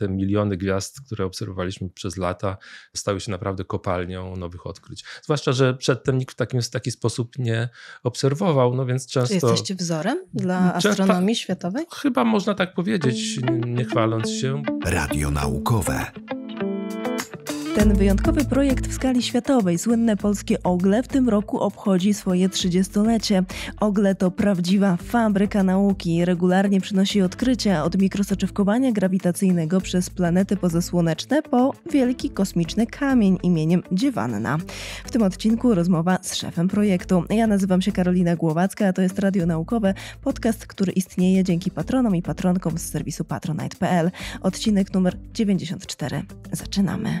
te miliony gwiazd, które obserwowaliśmy przez lata, stały się naprawdę kopalnią nowych odkryć. Zwłaszcza, że przedtem nikt w, takim, w taki sposób nie obserwował, no więc często... Czy jesteście wzorem dla astronomii światowej? Chyba można tak powiedzieć, nie chwaląc się. Radio Naukowe. Ten wyjątkowy projekt w skali światowej, słynne polskie Ogle, w tym roku obchodzi swoje 30-lecie. Ogle to prawdziwa fabryka nauki. Regularnie przynosi odkrycia od mikrosoczewkowania grawitacyjnego przez planety pozasłoneczne po wielki kosmiczny kamień imieniem Dziewanna. W tym odcinku rozmowa z szefem projektu. Ja nazywam się Karolina Głowacka, a to jest Radio Naukowe, podcast, który istnieje dzięki patronom i patronkom z serwisu patronite.pl. Odcinek numer 94. Zaczynamy.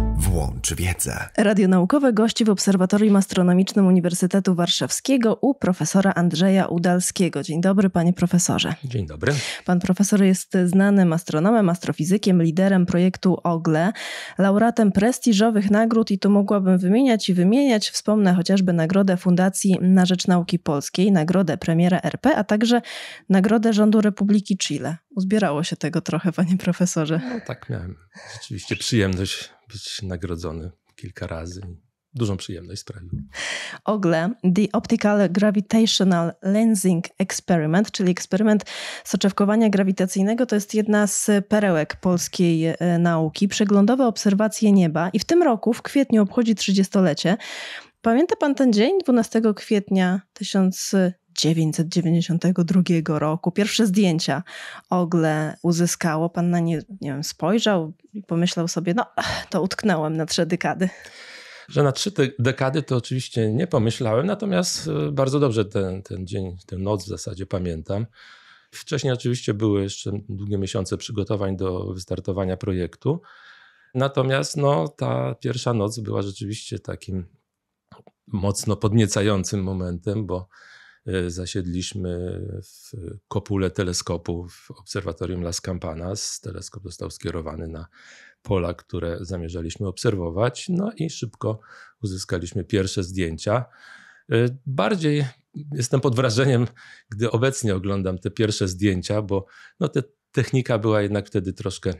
Włącz wiedzę. Radio naukowe gości w Obserwatorium Astronomicznym Uniwersytetu Warszawskiego u profesora Andrzeja Udalskiego. Dzień dobry, panie profesorze. Dzień dobry. Pan profesor jest znanym astronomem, astrofizykiem, liderem projektu OGLE, laureatem prestiżowych nagród i tu mogłabym wymieniać i wymieniać. Wspomnę chociażby Nagrodę Fundacji na Rzecz Nauki Polskiej, Nagrodę Premiera RP, a także Nagrodę Rządu Republiki Chile. Uzbierało się tego trochę, panie profesorze. No, tak, miałem rzeczywiście przyjemność być nagrodzony kilka razy. Dużą przyjemność sprawił. Ogle, The Optical Gravitational Lensing Experiment, czyli eksperyment soczewkowania grawitacyjnego, to jest jedna z perełek polskiej e, nauki. Przeglądowe obserwacje nieba i w tym roku, w kwietniu, obchodzi 30-lecie. Pamięta pan ten dzień, 12 kwietnia 1900 1992 roku. Pierwsze zdjęcia Ogle uzyskało. Pan na nie, nie wiem, spojrzał i pomyślał sobie, no to utknąłem na trzy dekady. Że na trzy dekady to oczywiście nie pomyślałem, natomiast e, bardzo dobrze ten, ten dzień, tę noc w zasadzie pamiętam. Wcześniej oczywiście były jeszcze długie miesiące przygotowań do wystartowania projektu. Natomiast no, ta pierwsza noc była rzeczywiście takim mocno podniecającym momentem, bo E, zasiedliśmy w kopule teleskopu w obserwatorium Las Campanas. Teleskop został skierowany na pola, które zamierzaliśmy obserwować, no i szybko uzyskaliśmy pierwsze zdjęcia. E, bardziej jestem pod wrażeniem, gdy obecnie oglądam te pierwsze zdjęcia, bo no te technika była jednak wtedy troszkę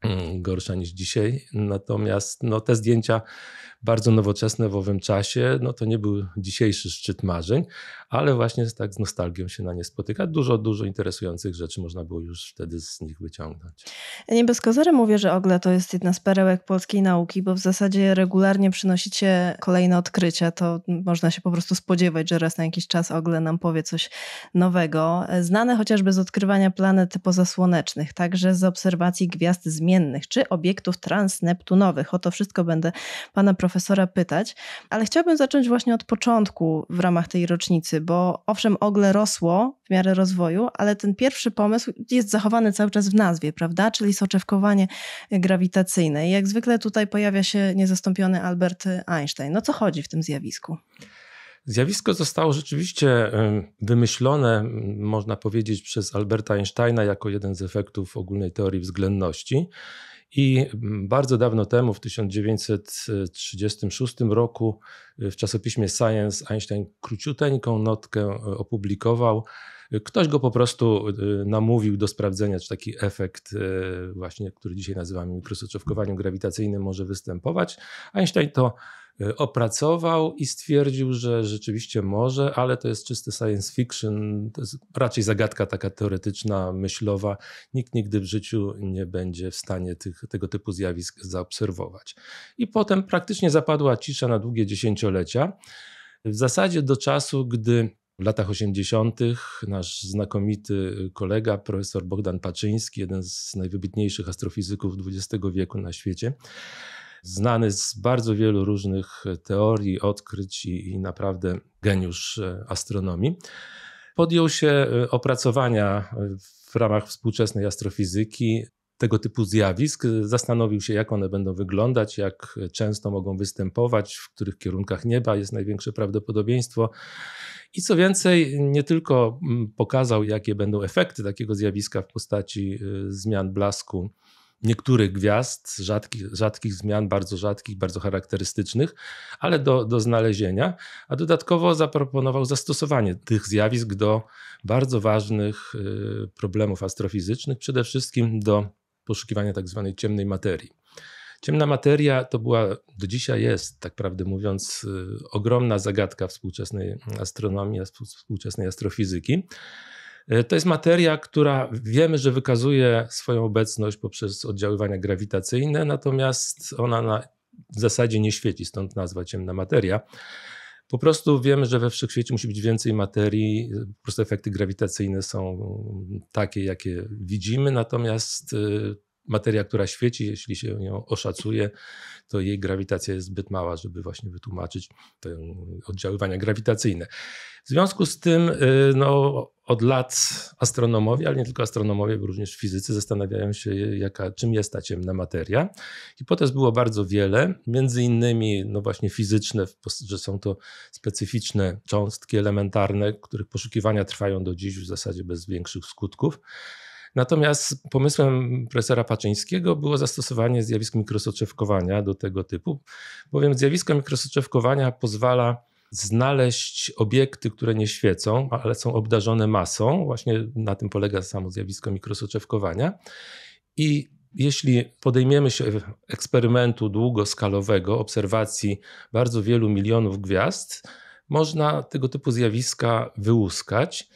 mm, gorsza niż dzisiaj. Natomiast no, te zdjęcia bardzo nowoczesne w owym czasie. No to nie był dzisiejszy szczyt marzeń, ale właśnie tak z nostalgią się na nie spotyka. Dużo, dużo interesujących rzeczy można było już wtedy z nich wyciągnąć. nie bez kozery mówię, że Ogle to jest jedna z perełek polskiej nauki, bo w zasadzie regularnie przynosicie kolejne odkrycia. To można się po prostu spodziewać, że raz na jakiś czas Ogle nam powie coś nowego. Znane chociażby z odkrywania planet pozasłonecznych, także z obserwacji gwiazd zmiennych czy obiektów transneptunowych. O to wszystko będę pana profesora profesora pytać, ale chciałabym zacząć właśnie od początku w ramach tej rocznicy, bo owszem, ogle rosło w miarę rozwoju, ale ten pierwszy pomysł jest zachowany cały czas w nazwie, prawda? Czyli soczewkowanie grawitacyjne. I jak zwykle tutaj pojawia się niezastąpiony Albert Einstein. No co chodzi w tym zjawisku? Zjawisko zostało rzeczywiście wymyślone, można powiedzieć, przez Alberta Einsteina jako jeden z efektów ogólnej teorii względności. I mm, bardzo dawno temu, w 1936 roku, y, w czasopiśmie Science Einstein króciuteńką notkę y, opublikował. Ktoś go po prostu y, namówił do sprawdzenia, czy taki efekt, właśnie, który dzisiaj nazywamy mikrosoczewkowaniem grawitacyjnym, może występować. Einstein to E, opracował i stwierdził, że rzeczywiście może, ale to jest czyste science fiction, to jest raczej zagadka taka teoretyczna, myślowa. Nikt nigdy w życiu nie będzie w stanie tych, tego typu zjawisk zaobserwować. I potem praktycznie zapadła cisza na długie dziesięciolecia. W zasadzie do czasu, gdy w latach 80. nasz znakomity kolega, profesor Bogdan Paczyński, jeden z najwybitniejszych astrofizyków XX wieku na świecie, znany z bardzo wielu różnych e, teorii, odkryć i, i naprawdę geniusz e, astronomii. Podjął się e, opracowania w ramach współczesnej astrofizyki tego typu zjawisk. Zastanowił się, jak one będą wyglądać, jak często mogą występować, w których kierunkach nieba jest największe prawdopodobieństwo. I co więcej, nie tylko mm, pokazał, jakie będą efekty takiego zjawiska w postaci zmian blasku niektórych gwiazd, rzadkich, rzadkich zmian, bardzo rzadkich, bardzo charakterystycznych, ale do, do znalezienia. A dodatkowo zaproponował zastosowanie tych zjawisk do bardzo ważnych y, problemów astrofizycznych, przede wszystkim do poszukiwania tak zwanej ciemnej materii. Ciemna materia to była, do dzisiaj jest, tak prawdę mówiąc, y, ogromna zagadka współczesnej astronomii, współczesnej astrofizyki. E, to jest materia, która wiemy, że wykazuje swoją obecność poprzez oddziaływania grawitacyjne, natomiast ona na, w zasadzie nie świeci, stąd nazwa ciemna materia. Po prostu wiemy, że we wszechświecie musi być więcej materii, po prostu efekty grawitacyjne są takie, jakie widzimy, natomiast e, materia, która świeci, jeśli się ją oszacuje, to jej grawitacja jest zbyt mała, żeby właśnie wytłumaczyć te oddziaływania grawitacyjne. W związku z tym y, no, od lat astronomowie, ale nie tylko astronomowie, bo również fizycy zastanawiają się, jaka, czym jest ta ciemna materia. Hipotez było bardzo wiele, między innymi no właśnie fizyczne, że są to specyficzne cząstki elementarne, których poszukiwania trwają do dziś w zasadzie bez większych skutków. Natomiast pomysłem profesora Paczyńskiego było zastosowanie zjawisk mikrosoczewkowania do tego typu, bowiem zjawisko mikrosoczewkowania pozwala znaleźć obiekty, które nie świecą, ale są obdarzone masą. Właśnie na tym polega samo zjawisko mikrosoczewkowania. I jeśli podejmiemy się eksperymentu długoskalowego, obserwacji bardzo wielu milionów gwiazd, można tego typu zjawiska wyłuskać.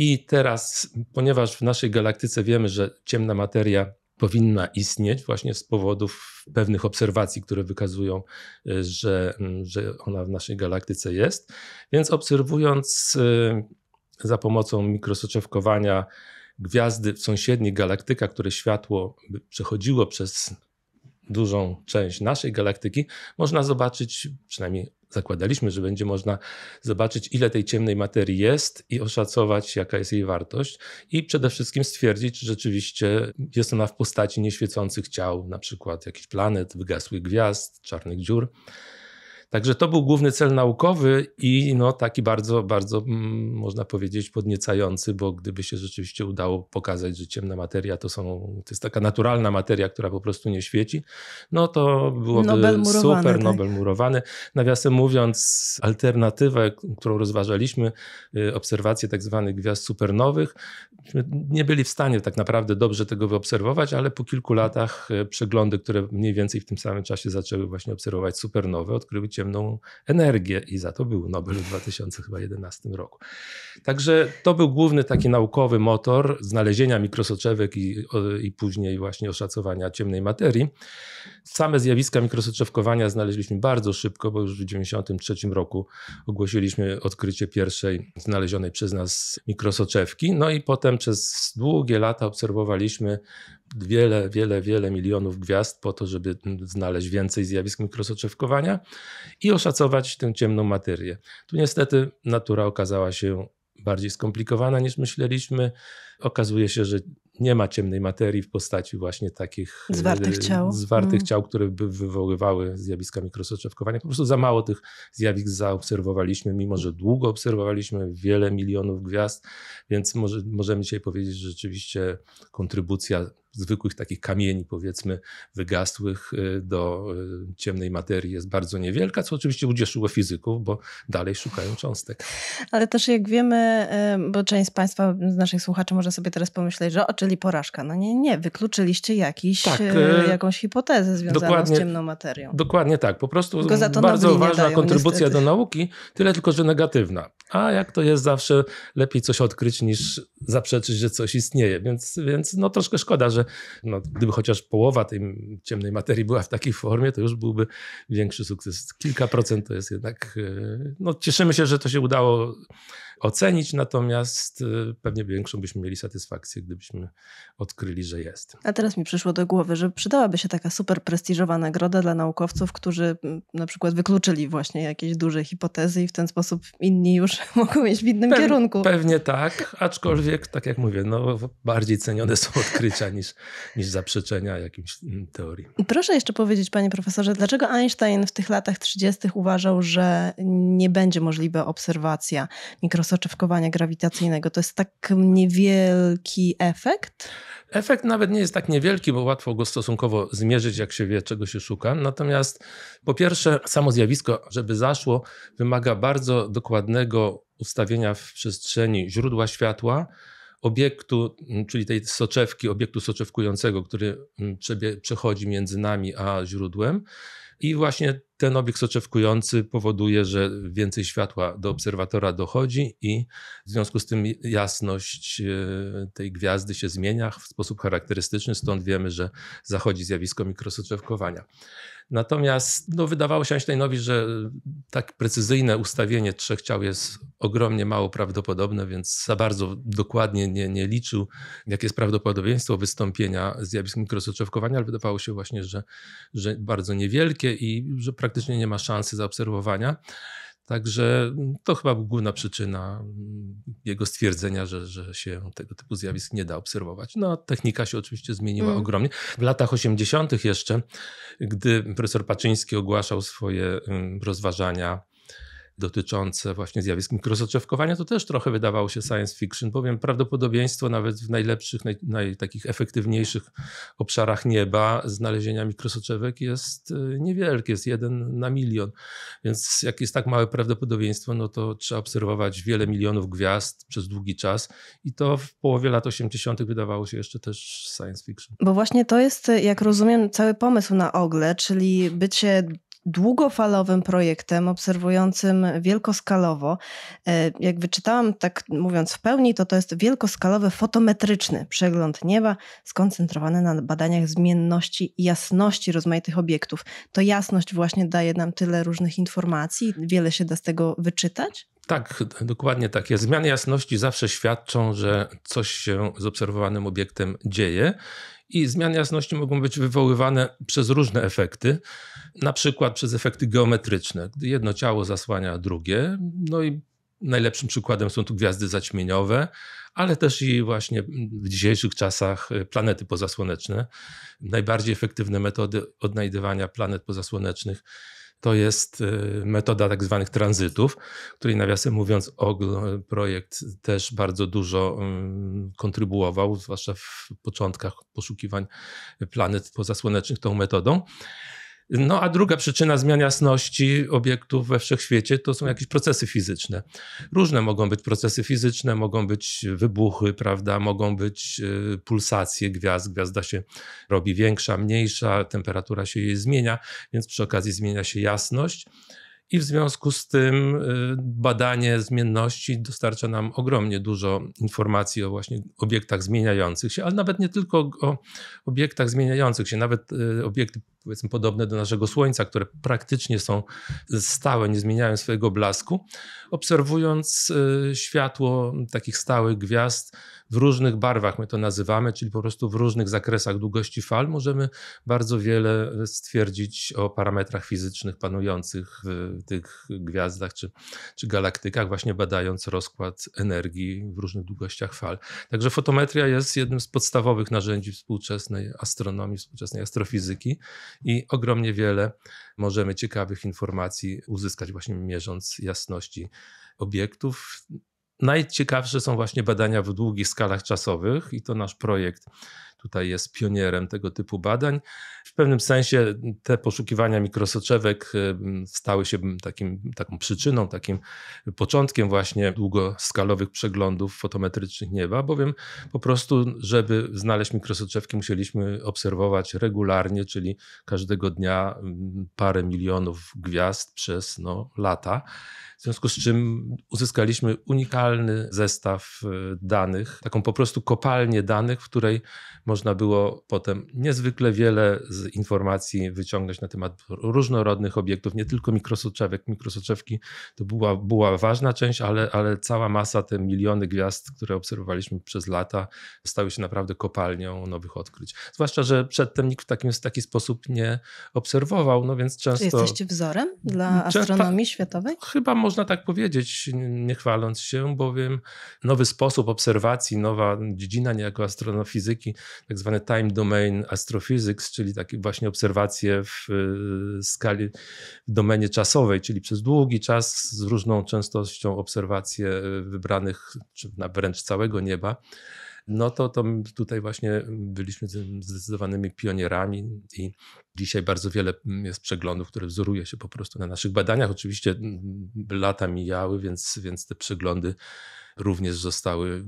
I teraz, ponieważ w naszej galaktyce wiemy, że ciemna materia powinna istnieć właśnie z powodów pewnych obserwacji, które wykazują, y, że, mm, że ona w naszej galaktyce jest. Więc obserwując y, za pomocą mikrosoczewkowania gwiazdy w sąsiednich galaktykach, które światło przechodziło przez dużą część naszej galaktyki, można zobaczyć, przynajmniej zakładaliśmy, że będzie można zobaczyć, ile tej ciemnej materii jest i oszacować, jaka jest jej wartość, i przede wszystkim stwierdzić, czy rzeczywiście jest ona w postaci nieświecących ciał, na przykład jakichś planet, wygasłych gwiazd, czarnych dziur. Także to był główny cel naukowy i no, taki bardzo, bardzo mm, można powiedzieć podniecający, bo gdyby się rzeczywiście udało pokazać, że ciemna materia to, są, to jest taka naturalna materia, która po prostu nie świeci, no to byłoby Nobel murowany, super, tak. Nobel murowany. Nawiasem mówiąc, alternatywę, którą rozważaliśmy, y, obserwacje tak zwanych gwiazd supernowych, nie byli w stanie tak naprawdę dobrze tego wyobserwować, ale po kilku latach y, przeglądy, które mniej więcej w tym samym czasie zaczęły właśnie obserwować supernowe, odkryły ciemną energię i za to był Nobel w 2011 roku. Także to był główny taki naukowy motor znalezienia mikrosoczewek i, i później właśnie oszacowania ciemnej materii. Same zjawiska mikrosoczewkowania znaleźliśmy bardzo szybko, bo już w 1993 roku ogłosiliśmy odkrycie pierwszej znalezionej przez nas mikrosoczewki. No i potem przez długie lata obserwowaliśmy wiele, wiele, wiele milionów gwiazd po to, żeby znaleźć więcej zjawisk mikrosoczewkowania i oszacować tę ciemną materię. Tu niestety natura okazała się bardziej skomplikowana niż myśleliśmy. Okazuje się, że nie ma ciemnej materii w postaci właśnie takich e, zwartych ciał, zwartych mm. ciał które by wywoływały zjawiska mikrosoczewkowania. Po prostu za mało tych zjawisk zaobserwowaliśmy, mimo że długo obserwowaliśmy wiele milionów gwiazd, więc może, możemy dzisiaj powiedzieć, że rzeczywiście kontrybucja zwykłych takich kamieni, powiedzmy, wygasłych y, do y, ciemnej materii jest bardzo niewielka, co oczywiście ucieszyło fizyków, bo dalej szukają cząstek. Ale też jak wiemy, y, bo część z Państwa, z naszych słuchaczy może sobie teraz pomyśleć, że o, czyli porażka. No nie, nie, wykluczyliście jakiś, tak, jakąś hipotezę związaną z ciemną materią. Dokładnie tak, po prostu bardzo ważna kontrybucja niestety. do nauki, tyle tylko, że negatywna. A jak to jest zawsze, lepiej coś odkryć niż zaprzeczyć, że coś istnieje, więc, więc no troszkę szkoda, że no, gdyby chociaż połowa tej ciemnej materii była w takiej formie, to już byłby większy sukces. Kilka procent to jest jednak. E, no, cieszymy się, że to się udało ocenić, natomiast y, pewnie większą byśmy mieli satysfakcję, gdybyśmy odkryli, że jest. A teraz mi przyszło do głowy, że przydałaby się taka super prestiżowa nagroda dla naukowców, którzy na przykład wykluczyli właśnie jakieś duże hipotezy i w ten sposób inni już mogą mieć w innym Pe kierunku. Pewnie tak, aczkolwiek tak jak mówię, no, bardziej cenione są odkrycia niż, niż zaprzeczenia jakimś mm, teorii. Proszę jeszcze powiedzieć, panie profesorze, dlaczego Einstein w tych latach 30. uważał, że nie będzie możliwa obserwacja mikroskopów soczewkowania grawitacyjnego. To jest tak niewielki efekt? Efekt nawet nie jest tak niewielki, bo łatwo go stosunkowo zmierzyć, jak się wie, czego się szuka. Natomiast po pierwsze, samo zjawisko, żeby zaszło, wymaga bardzo dokładnego ustawienia w przestrzeni źródła światła obiektu, czyli tej soczewki, obiektu soczewkującego, który przechodzi między nami a źródłem i właśnie ten obiekt soczewkujący powoduje, że więcej światła do obserwatora dochodzi i w związku z tym jasność e, tej gwiazdy się zmienia w sposób charakterystyczny, stąd wiemy, że zachodzi zjawisko mikrosoczewkowania. Natomiast no, wydawało się Einsteinowi, że tak precyzyjne ustawienie trzech ciał jest ogromnie mało prawdopodobne, więc za bardzo dokładnie nie, nie liczył, jakie jest prawdopodobieństwo wystąpienia zjawisk mikrosoczewkowania, ale wydawało się właśnie, że, że bardzo niewielkie i że praktycznie nie ma szansy zaobserwowania. Także mm, to chyba była główna przyczyna mm, jego stwierdzenia, że, że się tego typu zjawisk nie da obserwować. No, technika się oczywiście zmieniła mm. ogromnie. W latach 80. jeszcze, gdy profesor Paczyński ogłaszał swoje mm, rozważania dotyczące właśnie zjawisk mikrosoczewkowania, to też trochę wydawało się science fiction, bowiem prawdopodobieństwo nawet w najlepszych, naj, naj takich efektywniejszych obszarach nieba znalezienia mikrosoczewek jest y, niewielkie, jest jeden na milion. Więc jak jest tak małe prawdopodobieństwo, no to trzeba obserwować wiele milionów gwiazd przez długi czas i to w połowie lat 80. wydawało się jeszcze też science fiction. Bo właśnie to jest, jak rozumiem, cały pomysł na Ogle, czyli bycie długofalowym projektem, obserwującym wielkoskalowo. E, jak wyczytałam, tak mówiąc w pełni, to to jest wielkoskalowy fotometryczny przegląd nieba skoncentrowany na badaniach zmienności i jasności rozmaitych obiektów. To jasność właśnie daje nam tyle różnych informacji, wiele się da z tego wyczytać? Tak, dokładnie takie. Zmiany jasności zawsze świadczą, że coś się z obserwowanym obiektem dzieje i zmiany jasności mogą być wywoływane przez różne efekty na przykład przez efekty geometryczne, gdy jedno ciało zasłania drugie. No i najlepszym przykładem są tu gwiazdy zaćmieniowe, ale też i właśnie w dzisiejszych czasach e, planety pozasłoneczne. Najbardziej efektywne metody odnajdywania planet pozasłonecznych to jest e, metoda tak zwanych tranzytów, której nawiasem mówiąc OGL e, projekt też bardzo dużo mm, kontrybuował, zwłaszcza w początkach poszukiwań planet pozasłonecznych tą metodą. No a druga przyczyna zmian jasności obiektów we wszechświecie to są jakieś procesy fizyczne. Różne mogą być procesy fizyczne, mogą być wybuchy, prawda, mogą być e, pulsacje gwiazd. Gwiazda się robi większa, mniejsza, temperatura się jej zmienia, więc przy okazji zmienia się jasność. I w związku z tym e, badanie zmienności dostarcza nam ogromnie dużo informacji o właśnie obiektach zmieniających się, ale nawet nie tylko o obiektach zmieniających się, nawet e, obiekty powiedzmy podobne do naszego Słońca, które praktycznie są stałe, nie zmieniają swojego blasku, obserwując y, światło takich stałych gwiazd w różnych barwach, my to nazywamy, czyli po prostu w różnych zakresach długości fal, możemy bardzo wiele stwierdzić o parametrach fizycznych panujących w tych gwiazdach czy, czy galaktykach, właśnie badając rozkład energii w różnych długościach fal. Także fotometria jest jednym z podstawowych narzędzi współczesnej astronomii, współczesnej astrofizyki i ogromnie wiele możemy ciekawych informacji uzyskać właśnie mierząc jasności obiektów. Najciekawsze są właśnie badania w długich skalach czasowych i to nasz projekt tutaj jest pionierem tego typu badań. W pewnym sensie te poszukiwania mikrosoczewek y, stały się takim, taką przyczyną, takim początkiem właśnie długoskalowych przeglądów fotometrycznych nieba, bowiem po prostu, żeby znaleźć mikrosoczewki, musieliśmy obserwować regularnie, czyli każdego dnia mm, parę milionów gwiazd przez no, lata w związku z czym uzyskaliśmy unikalny zestaw e, danych, taką po prostu kopalnię danych, w której można było potem niezwykle wiele z informacji wyciągnąć na temat różnorodnych obiektów, nie tylko mikrosoczewek. Mikrosoczewki to była, była ważna część, ale, ale cała masa, te miliony gwiazd, które obserwowaliśmy przez lata, stały się naprawdę kopalnią nowych odkryć. Zwłaszcza, że przedtem nikt w takim, w taki sposób nie obserwował, no więc często... Czy jesteście wzorem dla astronomii Czerta... światowej? Chyba może można tak powiedzieć, nie chwaląc się, bowiem nowy sposób obserwacji, nowa dziedzina niejako astronofizyki, tak zwany time domain astrophysics, czyli takie właśnie obserwacje w y, skali, w domenie czasowej, czyli przez długi czas z różną częstością obserwacje wybranych, czy wręcz całego nieba no to, to tutaj właśnie byliśmy zdecydowanymi pionierami i dzisiaj bardzo wiele jest przeglądów, które wzoruje się po prostu na naszych badaniach. Oczywiście lata mijały, więc, więc te przeglądy również zostały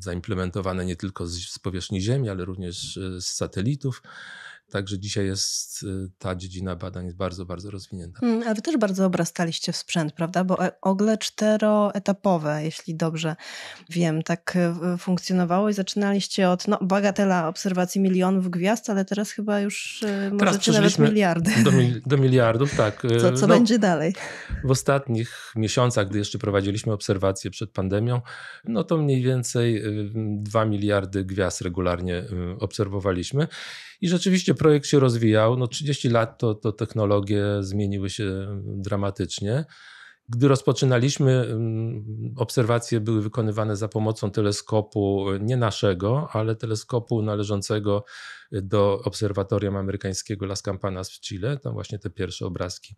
zaimplementowane nie tylko z, z powierzchni Ziemi, ale również e, z satelitów. Także dzisiaj jest y, ta dziedzina badań jest bardzo, bardzo rozwinięta. Mm, a wy też bardzo obrastaliście w sprzęt, prawda? Bo e, ogle czteroetapowe, jeśli dobrze wiem, tak e, funkcjonowało i zaczynaliście od no, bagatela obserwacji milionów gwiazd, ale teraz chyba już e, teraz możecie nawet miliardy. Do, do, miliardów, tak. Co, co no, będzie dalej? W ostatnich miesiącach, gdy jeszcze prowadziliśmy obserwacje przed pandemią, no to mniej więcej 2 y, miliardy gwiazd regularnie y, obserwowaliśmy. I rzeczywiście projekt się rozwijał. No 30 lat to, to technologie zmieniły się dramatycznie. Gdy rozpoczynaliśmy, mm, obserwacje były wykonywane za pomocą teleskopu nie naszego, ale teleskopu należącego do obserwatorium amerykańskiego Las Campanas w Chile. Tam właśnie te pierwsze obrazki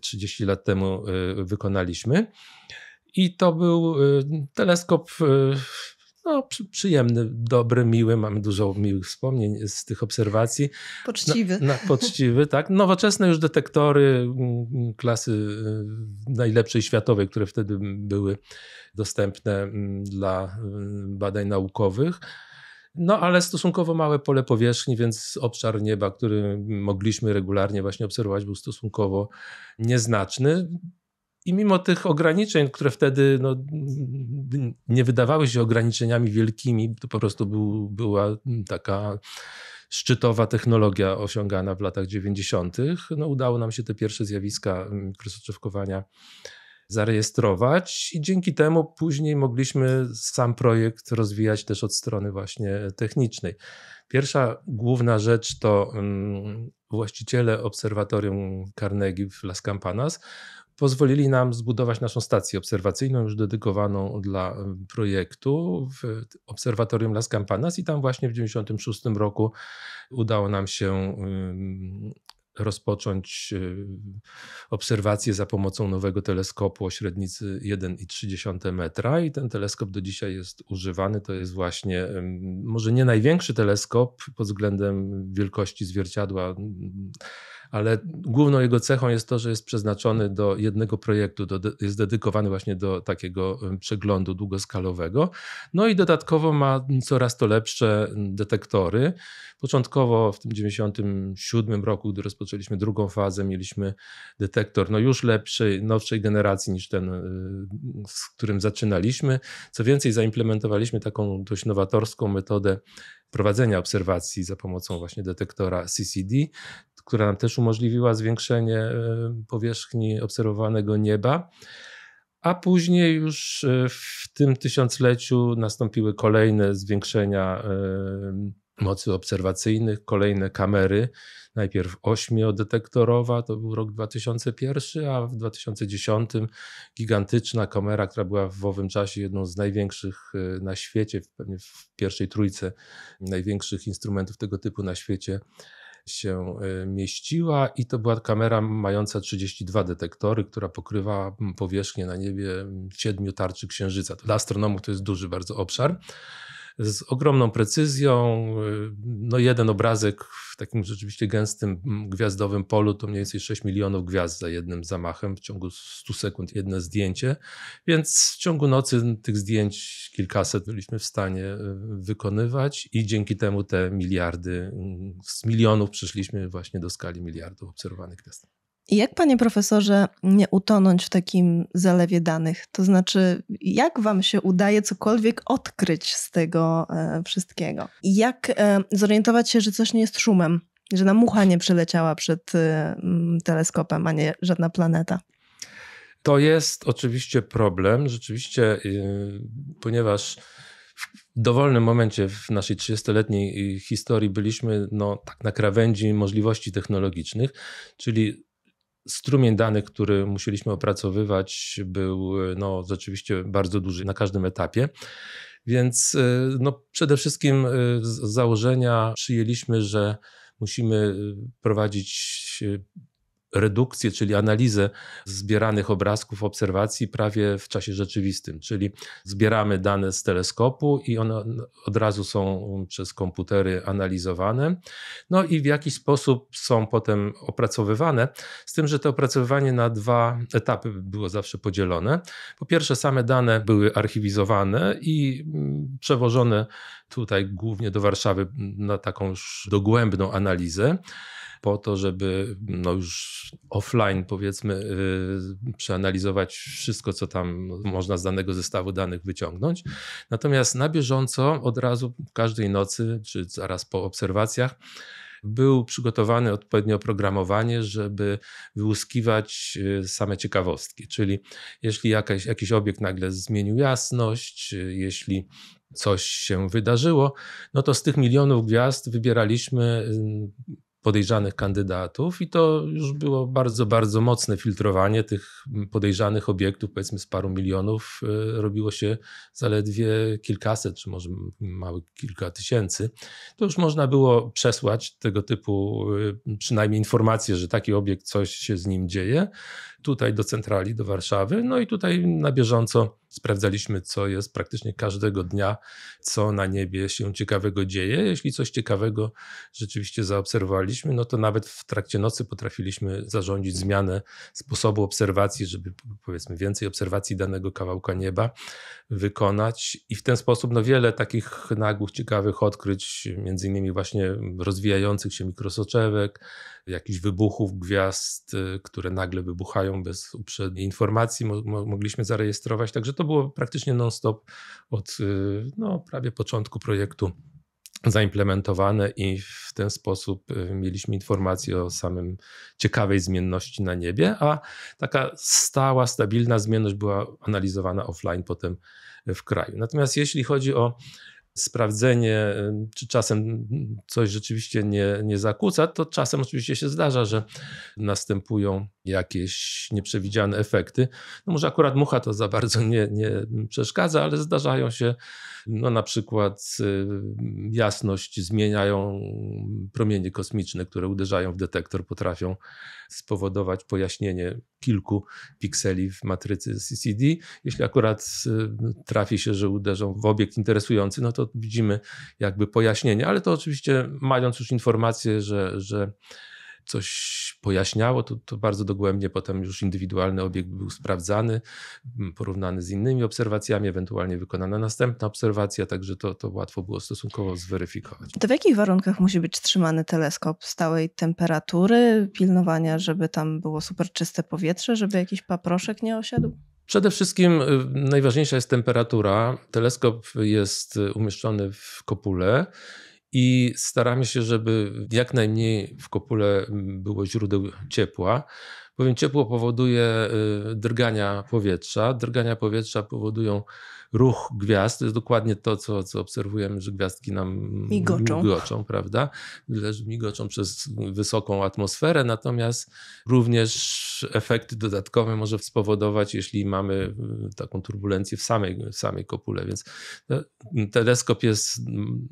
30 lat temu y, wykonaliśmy. I to był y, teleskop y, no, przy, przyjemny, dobry, miły. Mamy dużo miłych wspomnień z tych obserwacji. Poczciwy. Na, na, poczciwy, tak. Nowoczesne już detektory mm, mm, klasy y, najlepszej światowej, które wtedy były dostępne mm, dla y, badań naukowych. No, ale stosunkowo małe pole powierzchni, więc obszar nieba, który mogliśmy regularnie właśnie obserwować, był stosunkowo nieznaczny. I mimo tych ograniczeń, które wtedy no, nie wydawały się ograniczeniami wielkimi, to po prostu był, była taka szczytowa technologia osiągana w latach 90., no, udało nam się te pierwsze zjawiska mikrosoczewkowania mm, zarejestrować i dzięki temu później mogliśmy sam projekt rozwijać też od strony właśnie technicznej. Pierwsza główna rzecz to um, właściciele obserwatorium Carnegie w Las Campanas pozwolili nam zbudować naszą stację obserwacyjną, już dedykowaną dla e, projektu w Obserwatorium Las Campanas i tam właśnie w 1996 roku udało nam się rozpocząć y, obserwacje za pomocą nowego teleskopu o średnicy 1,3 metra i ten teleskop do dzisiaj jest używany. To jest właśnie może nie największy teleskop pod względem wielkości zwierciadła ale główną jego cechą jest to, że jest przeznaczony do jednego projektu, do, jest dedykowany właśnie do takiego przeglądu długoskalowego. No i dodatkowo ma coraz to lepsze detektory. Początkowo w tym 97 roku, gdy rozpoczęliśmy drugą fazę, mieliśmy detektor no już lepszej, nowszej generacji niż ten, y, z którym zaczynaliśmy. Co więcej, zaimplementowaliśmy taką dość nowatorską metodę prowadzenia obserwacji za pomocą właśnie detektora CCD, która nam też umożliwiła zwiększenie e, powierzchni obserwowanego nieba. A później już e, w tym tysiącleciu nastąpiły kolejne zwiększenia e, mocy obserwacyjnych, kolejne kamery. Najpierw ośmiodetektorowa, to był rok 2001, a w 2010 gigantyczna kamera, która była w owym czasie jedną z największych na świecie, pewnie w pierwszej trójce największych instrumentów tego typu na świecie, się y, mieściła i to była kamera mająca 32 detektory, która pokrywa powierzchnię na niebie siedmiu tarczy księżyca. Dla astronomów to jest duży bardzo obszar z ogromną precyzją. No jeden obrazek w takim rzeczywiście gęstym mm, gwiazdowym polu to mniej więcej 6 milionów gwiazd za jednym zamachem w ciągu 100 sekund jedno zdjęcie, więc w ciągu nocy tych zdjęć kilkaset byliśmy w stanie e, wykonywać i dzięki temu te miliardy, mm, z milionów przeszliśmy właśnie do skali miliardów obserwowanych gwiazd. Jak, panie profesorze, nie utonąć w takim zalewie danych? To znaczy, jak wam się udaje cokolwiek odkryć z tego e, wszystkiego? Jak e, zorientować się, że coś nie jest szumem? Że na mucha nie przeleciała przed e, teleskopem, a nie żadna planeta? To jest oczywiście problem, rzeczywiście, y, ponieważ w dowolnym momencie w naszej 30-letniej y, historii byliśmy no, tak na krawędzi możliwości technologicznych, czyli strumień danych, który musieliśmy opracowywać, był no, rzeczywiście bardzo duży na każdym etapie. Więc e, no, przede wszystkim e, z założenia przyjęliśmy, że musimy e, prowadzić redukcję, czyli analizę zbieranych obrazków obserwacji prawie w czasie rzeczywistym, czyli zbieramy dane z teleskopu i one od razu są przez komputery analizowane, no i w jakiś sposób są potem opracowywane, z tym, że to opracowywanie na dwa etapy było zawsze podzielone. Po pierwsze same dane były archiwizowane i mm, przewożone tutaj głównie do Warszawy na taką już dogłębną analizę, po to, żeby no już offline powiedzmy y, przeanalizować wszystko, co tam można z danego zestawu danych wyciągnąć. Natomiast na bieżąco od razu każdej nocy, czy zaraz po obserwacjach, był przygotowany odpowiednie oprogramowanie, żeby wyłuskiwać y, same ciekawostki. Czyli jeśli jakaś, jakiś obiekt nagle zmienił jasność, y, jeśli coś się wydarzyło, no to z tych milionów gwiazd wybieraliśmy podejrzanych kandydatów i to już było bardzo, bardzo mocne filtrowanie tych podejrzanych obiektów, powiedzmy z paru milionów, y, robiło się zaledwie kilkaset, czy może mały kilka tysięcy. To już można było przesłać tego typu y, przynajmniej informacje, że taki obiekt, coś się z nim dzieje tutaj do centrali, do Warszawy. No i tutaj na bieżąco sprawdzaliśmy, co jest praktycznie każdego dnia, co na niebie się ciekawego dzieje. Jeśli coś ciekawego rzeczywiście zaobserwowaliśmy, no to nawet w trakcie nocy potrafiliśmy zarządzić zmianę sposobu obserwacji, żeby powiedzmy więcej obserwacji danego kawałka nieba wykonać. I w ten sposób no wiele takich nagłych, ciekawych odkryć, między innymi właśnie rozwijających się mikrosoczewek, jakichś wybuchów gwiazd, y, które nagle wybuchają bez uprzedniej informacji, mo mogliśmy zarejestrować. Także to było praktycznie non-stop od y, no, prawie początku projektu zaimplementowane i w ten sposób y, mieliśmy informacje o samym ciekawej zmienności na niebie, a taka stała, stabilna zmienność była analizowana offline potem w kraju. Natomiast jeśli chodzi o sprawdzenie, czy czasem coś rzeczywiście nie, nie zakłóca, to czasem oczywiście się zdarza, że następują jakieś nieprzewidziane efekty. No może akurat mucha to za bardzo nie, nie przeszkadza, ale zdarzają się no na przykład y, jasność zmieniają promienie kosmiczne, które uderzają w detektor, potrafią spowodować pojaśnienie kilku pikseli w matrycy CCD. Jeśli akurat y, trafi się, że uderzą w obiekt interesujący, no to widzimy jakby pojaśnienie, ale to oczywiście mając już informację, że, że coś pojaśniało, to, to bardzo dogłębnie potem już indywidualny obiekt był sprawdzany, porównany z innymi obserwacjami, ewentualnie wykonana następna obserwacja, także to, to łatwo było stosunkowo zweryfikować. To w jakich warunkach musi być trzymany teleskop? Stałej temperatury, pilnowania, żeby tam było super czyste powietrze, żeby jakiś paproszek nie osiadł? Przede wszystkim y, najważniejsza jest temperatura. Teleskop jest y, umieszczony w kopule i staramy się, żeby jak najmniej w kopule mm, było źródeł ciepła. Bowiem ciepło powoduje y, drgania powietrza. Drgania powietrza powodują ruch gwiazd. To jest dokładnie to, co, co obserwujemy, że gwiazdki nam migoczą. migoczą, prawda? Migoczą przez wysoką atmosferę, natomiast również efekty dodatkowe może spowodować, jeśli mamy e, taką turbulencję w samej, w samej kopule. Więc e, teleskop jest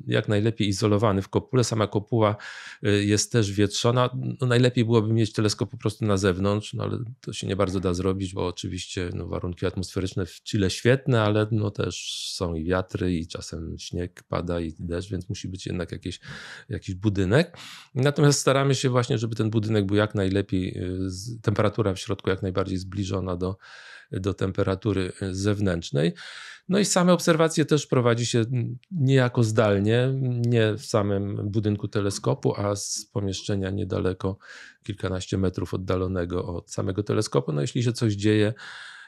jak najlepiej izolowany w kopule. Sama kopuła e, jest też wietrzona. No najlepiej byłoby mieć teleskop po prostu na zewnątrz, no ale to się nie bardzo da zrobić, bo oczywiście no, warunki atmosferyczne w Chile świetne, ale no, też są i wiatry, i czasem śnieg pada, i deszcz, więc musi być jednak jakiś jakiś budynek. Natomiast staramy się właśnie, żeby ten budynek był jak najlepiej, y, temperatura w środku jak najbardziej zbliżona do, do temperatury y, zewnętrznej. No i same obserwacje też prowadzi się niejako zdalnie, nie w samym budynku teleskopu, a z pomieszczenia niedaleko, kilkanaście metrów oddalonego od samego teleskopu. No jeśli się coś dzieje,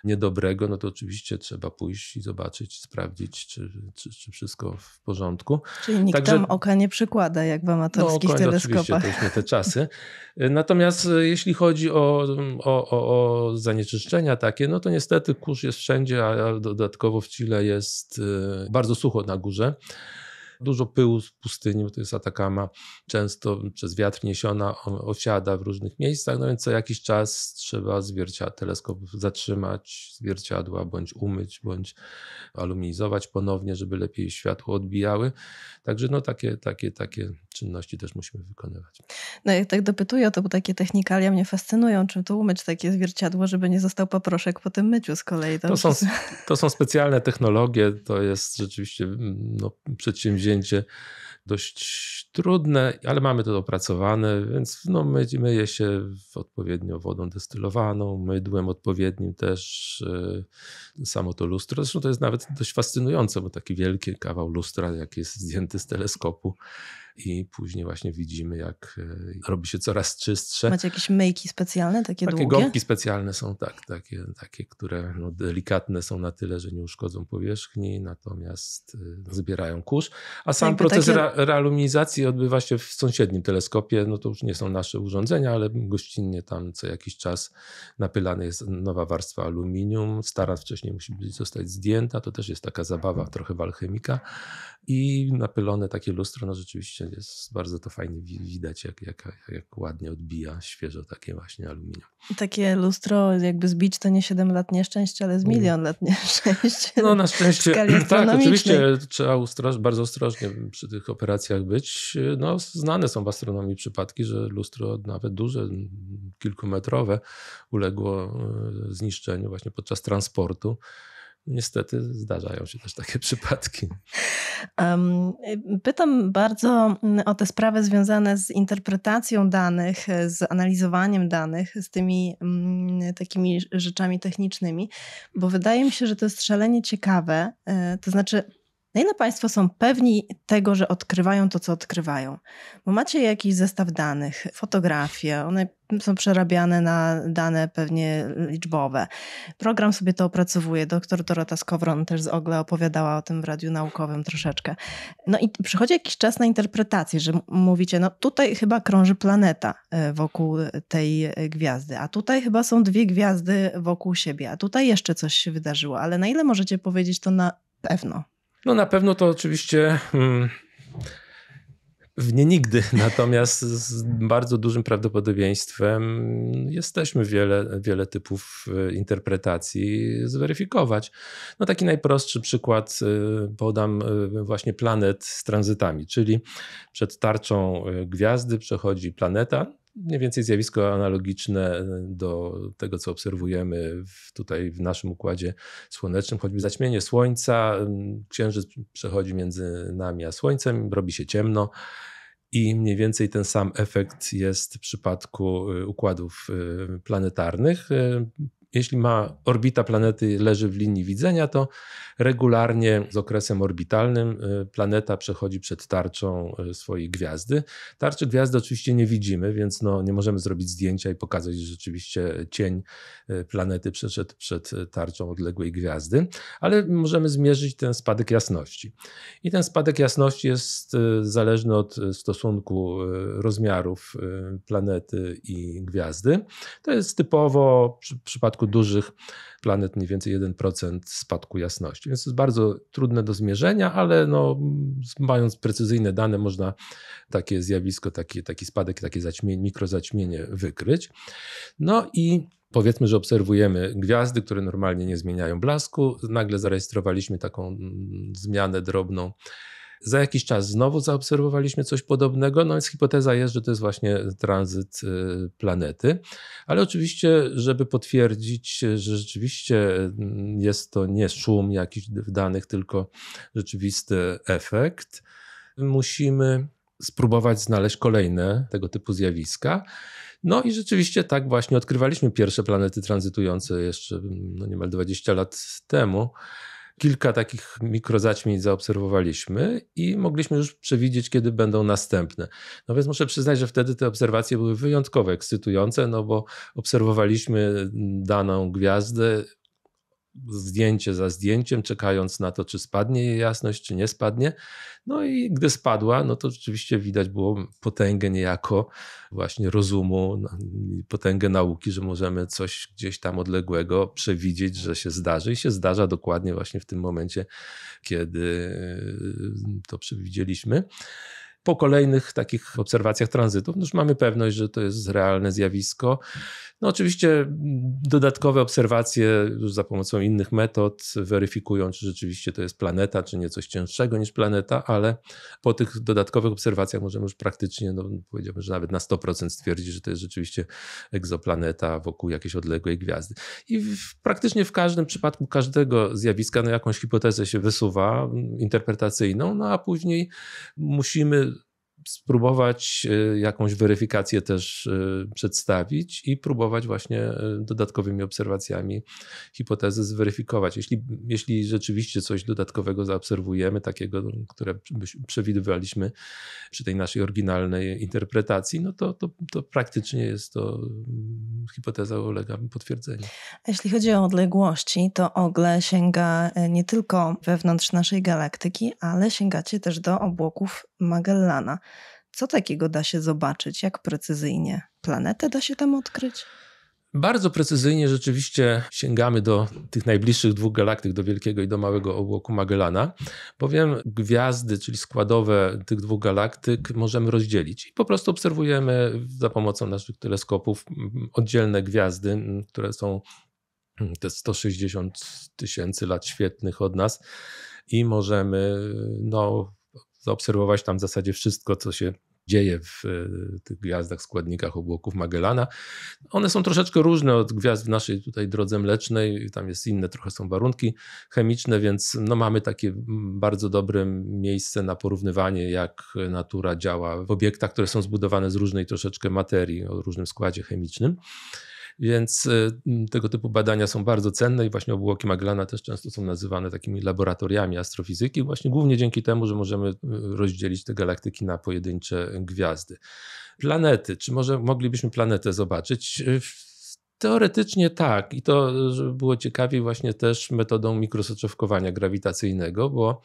niedobrego, no to oczywiście trzeba pójść i zobaczyć, sprawdzić, czy, czy, czy wszystko w porządku. Czyli nikt Także... tam oka nie przykłada, jak w amatorskich no, okoń, teleskopach. Oczywiście, to już nie te czasy. Natomiast e, jeśli chodzi o, o, o, o zanieczyszczenia takie, no to niestety kurz jest wszędzie, a dodatkowo w Chile jest e, bardzo sucho na górze dużo pyłu z pustyni, bo to jest Atakama, często przez wiatr niesiona osiada w różnych miejscach, no więc co jakiś czas trzeba zwierciad, teleskop zatrzymać, zwierciadła bądź umyć, bądź aluminizować ponownie, żeby lepiej światło odbijały. Także no takie, takie, takie czynności też musimy wykonywać. No jak tak dopytuję, to bo takie technikalia mnie fascynują. Czym to umyć takie zwierciadło, żeby nie został paproszek po tym myciu z kolei? To, to są, to są specjalne technologie, to jest rzeczywiście mm, no, przedsięwzięcie dość trudne, ale mamy to dopracowane, więc no, my, myje się odpowiednio wodą destylowaną, mydłem odpowiednim też yy, samo to lustro. Zresztą to jest nawet dość fascynujące, bo taki wielki kawał lustra, jak jest zdjęty z teleskopu, i później właśnie widzimy, jak e, robi się coraz czystsze. Macie jakieś myjki specjalne, takie, takie długie? Takie gąbki specjalne są, tak, takie, takie które no, delikatne są na tyle, że nie uszkodzą powierzchni, natomiast e, zbierają kurz. A sam proces takie... odbywa się w sąsiednim teleskopie, no to już nie są nasze urządzenia, ale gościnnie tam co jakiś czas napylana jest nowa warstwa aluminium, stara wcześniej musi być, zostać zdjęta, to też jest taka zabawa trochę w alchemika. I napylone takie lustro, no rzeczywiście jest bardzo to fajnie widać, jak, jak, jak ładnie odbija świeżo takie właśnie aluminium. Takie lustro jakby zbić to nie 7 lat nieszczęścia, ale z milion lat nieszczęścia. No na szczęście, tak, oczywiście trzeba ostroż, bardzo ostrożnie przy tych operacjach być. No znane są w astronomii przypadki, że lustro nawet duże, kilkumetrowe uległo e, zniszczeniu właśnie podczas transportu. Niestety zdarzają się też takie przypadki. Pytam bardzo mm, o te sprawy związane z interpretacją danych, z analizowaniem danych, z tymi mm, takimi rzeczami technicznymi, bo wydaje mi się, że to jest szalenie ciekawe. E, to znaczy, na no ile no, Państwo są pewni tego, że odkrywają to, co odkrywają? Bo macie jakiś zestaw danych, fotografie, one są przerabiane na dane pewnie liczbowe. Program sobie to opracowuje. Doktor Dorota Skowron też z Ogle opowiadała o tym w Radiu Naukowym troszeczkę. No i przychodzi jakiś czas na interpretację, że mówicie, no tutaj chyba krąży planeta e, wokół tej gwiazdy, a tutaj chyba są dwie gwiazdy wokół siebie, a tutaj jeszcze coś się wydarzyło. Ale na ile możecie powiedzieć to na pewno? No na pewno to oczywiście hmm, w nie nigdy, natomiast z bardzo dużym prawdopodobieństwem jesteśmy wiele, wiele typów e, interpretacji zweryfikować. No taki najprostszy przykład e, podam e, właśnie planet z tranzytami, czyli przed tarczą gwiazdy przechodzi planeta, mniej więcej zjawisko analogiczne e, do tego, co obserwujemy w, tutaj w naszym układzie słonecznym, choćby zaćmienie słońca, księżyc przechodzi między nami a słońcem, robi się ciemno. I mniej więcej ten sam efekt jest w przypadku e, układów e, planetarnych jeśli ma orbita planety leży w linii widzenia, to regularnie z okresem orbitalnym y, planeta przechodzi przed tarczą y, swojej gwiazdy. Tarczy gwiazdy oczywiście nie widzimy, więc no nie możemy zrobić zdjęcia i pokazać, że rzeczywiście cień y, planety przeszedł przed tarczą odległej gwiazdy, ale możemy zmierzyć ten spadek jasności. I ten spadek jasności jest zależny od stosunku rozmiarów planety i gwiazdy. To jest typowo w przypadku przypadku dużych planet mniej więcej 1% spadku jasności. Więc to jest bardzo trudne do zmierzenia, ale no, mając precyzyjne dane, można takie zjawisko, taki, taki spadek, takie zaćmienie, mikrozaćmienie wykryć. No i powiedzmy, że obserwujemy gwiazdy, które normalnie nie zmieniają blasku. Nagle zarejestrowaliśmy taką mm, zmianę drobną za jakiś czas znowu zaobserwowaliśmy coś podobnego, no więc hipoteza jest, że to jest właśnie tranzyt y, planety. Ale oczywiście, żeby potwierdzić, że rzeczywiście mm, jest to nie szum jakiś w danych, tylko rzeczywisty efekt, musimy spróbować znaleźć kolejne tego typu zjawiska. No i rzeczywiście tak właśnie odkrywaliśmy pierwsze planety tranzytujące jeszcze mm, no niemal 20 lat temu. Kilka takich mikrozaćmień zaobserwowaliśmy i mogliśmy już przewidzieć, kiedy będą następne. No więc muszę przyznać, że wtedy te obserwacje były wyjątkowo ekscytujące, no bo obserwowaliśmy mm, daną gwiazdę, zdjęcie za zdjęciem, czekając na to, czy spadnie jej jasność, czy nie spadnie. No i gdy spadła, no to rzeczywiście widać było potęgę niejako właśnie rozumu, potęgę nauki, że możemy coś gdzieś tam odległego przewidzieć, że się zdarzy i się zdarza dokładnie właśnie w tym momencie, kiedy e, to przewidzieliśmy po kolejnych takich obserwacjach tranzytów, już no, mamy pewność, że to jest realne zjawisko. No oczywiście mm, dodatkowe obserwacje już za pomocą innych metod weryfikują, czy rzeczywiście to jest planeta, czy nie coś cięższego niż planeta, ale po tych dodatkowych obserwacjach możemy już praktycznie, no powiedziałbym, że nawet na 100% stwierdzić, że to jest rzeczywiście egzoplaneta wokół jakiejś odległej gwiazdy. I w, praktycznie w każdym przypadku każdego zjawiska no jakąś hipotezę się wysuwa mm, interpretacyjną, no a później musimy spróbować y, jakąś weryfikację też y, przedstawić i próbować właśnie y, dodatkowymi obserwacjami hipotezy zweryfikować. Jeśli, jeśli rzeczywiście coś dodatkowego zaobserwujemy, takiego, które przewidywaliśmy przy tej naszej oryginalnej interpretacji, no to, to, to praktycznie jest to mm, hipoteza ulega potwierdzeniu. Jeśli chodzi o odległości, to Ogle sięga nie tylko wewnątrz naszej galaktyki, ale sięgacie też do obłoków Magellana. Co takiego da się zobaczyć? Jak precyzyjnie? Planetę da się tam odkryć? Bardzo precyzyjnie rzeczywiście sięgamy do tych najbliższych dwóch galaktyk, do Wielkiego i do Małego Obłoku Magellana, bowiem gwiazdy, czyli składowe tych dwóch galaktyk, możemy rozdzielić i po prostu obserwujemy za pomocą naszych teleskopów oddzielne gwiazdy, które są te 160 tysięcy lat świetnych od nas i możemy no, zaobserwować tam w zasadzie wszystko, co się dzieje w e, tych gwiazdach, składnikach obłoków Magellana. One są troszeczkę różne od gwiazd w naszej tutaj drodze mlecznej, tam jest inne trochę są warunki chemiczne, więc no mamy takie bardzo dobre miejsce na porównywanie jak natura działa w obiektach, które są zbudowane z różnej troszeczkę materii o różnym składzie chemicznym. Więc y, tego typu badania są bardzo cenne i właśnie obłoki Maglana też często są nazywane takimi laboratoriami astrofizyki, właśnie głównie dzięki temu, że możemy y, rozdzielić te galaktyki na pojedyncze gwiazdy. Planety, czy może moglibyśmy planetę zobaczyć? Y, teoretycznie tak, i to było ciekawie właśnie też metodą mikrosoczewkowania grawitacyjnego, bo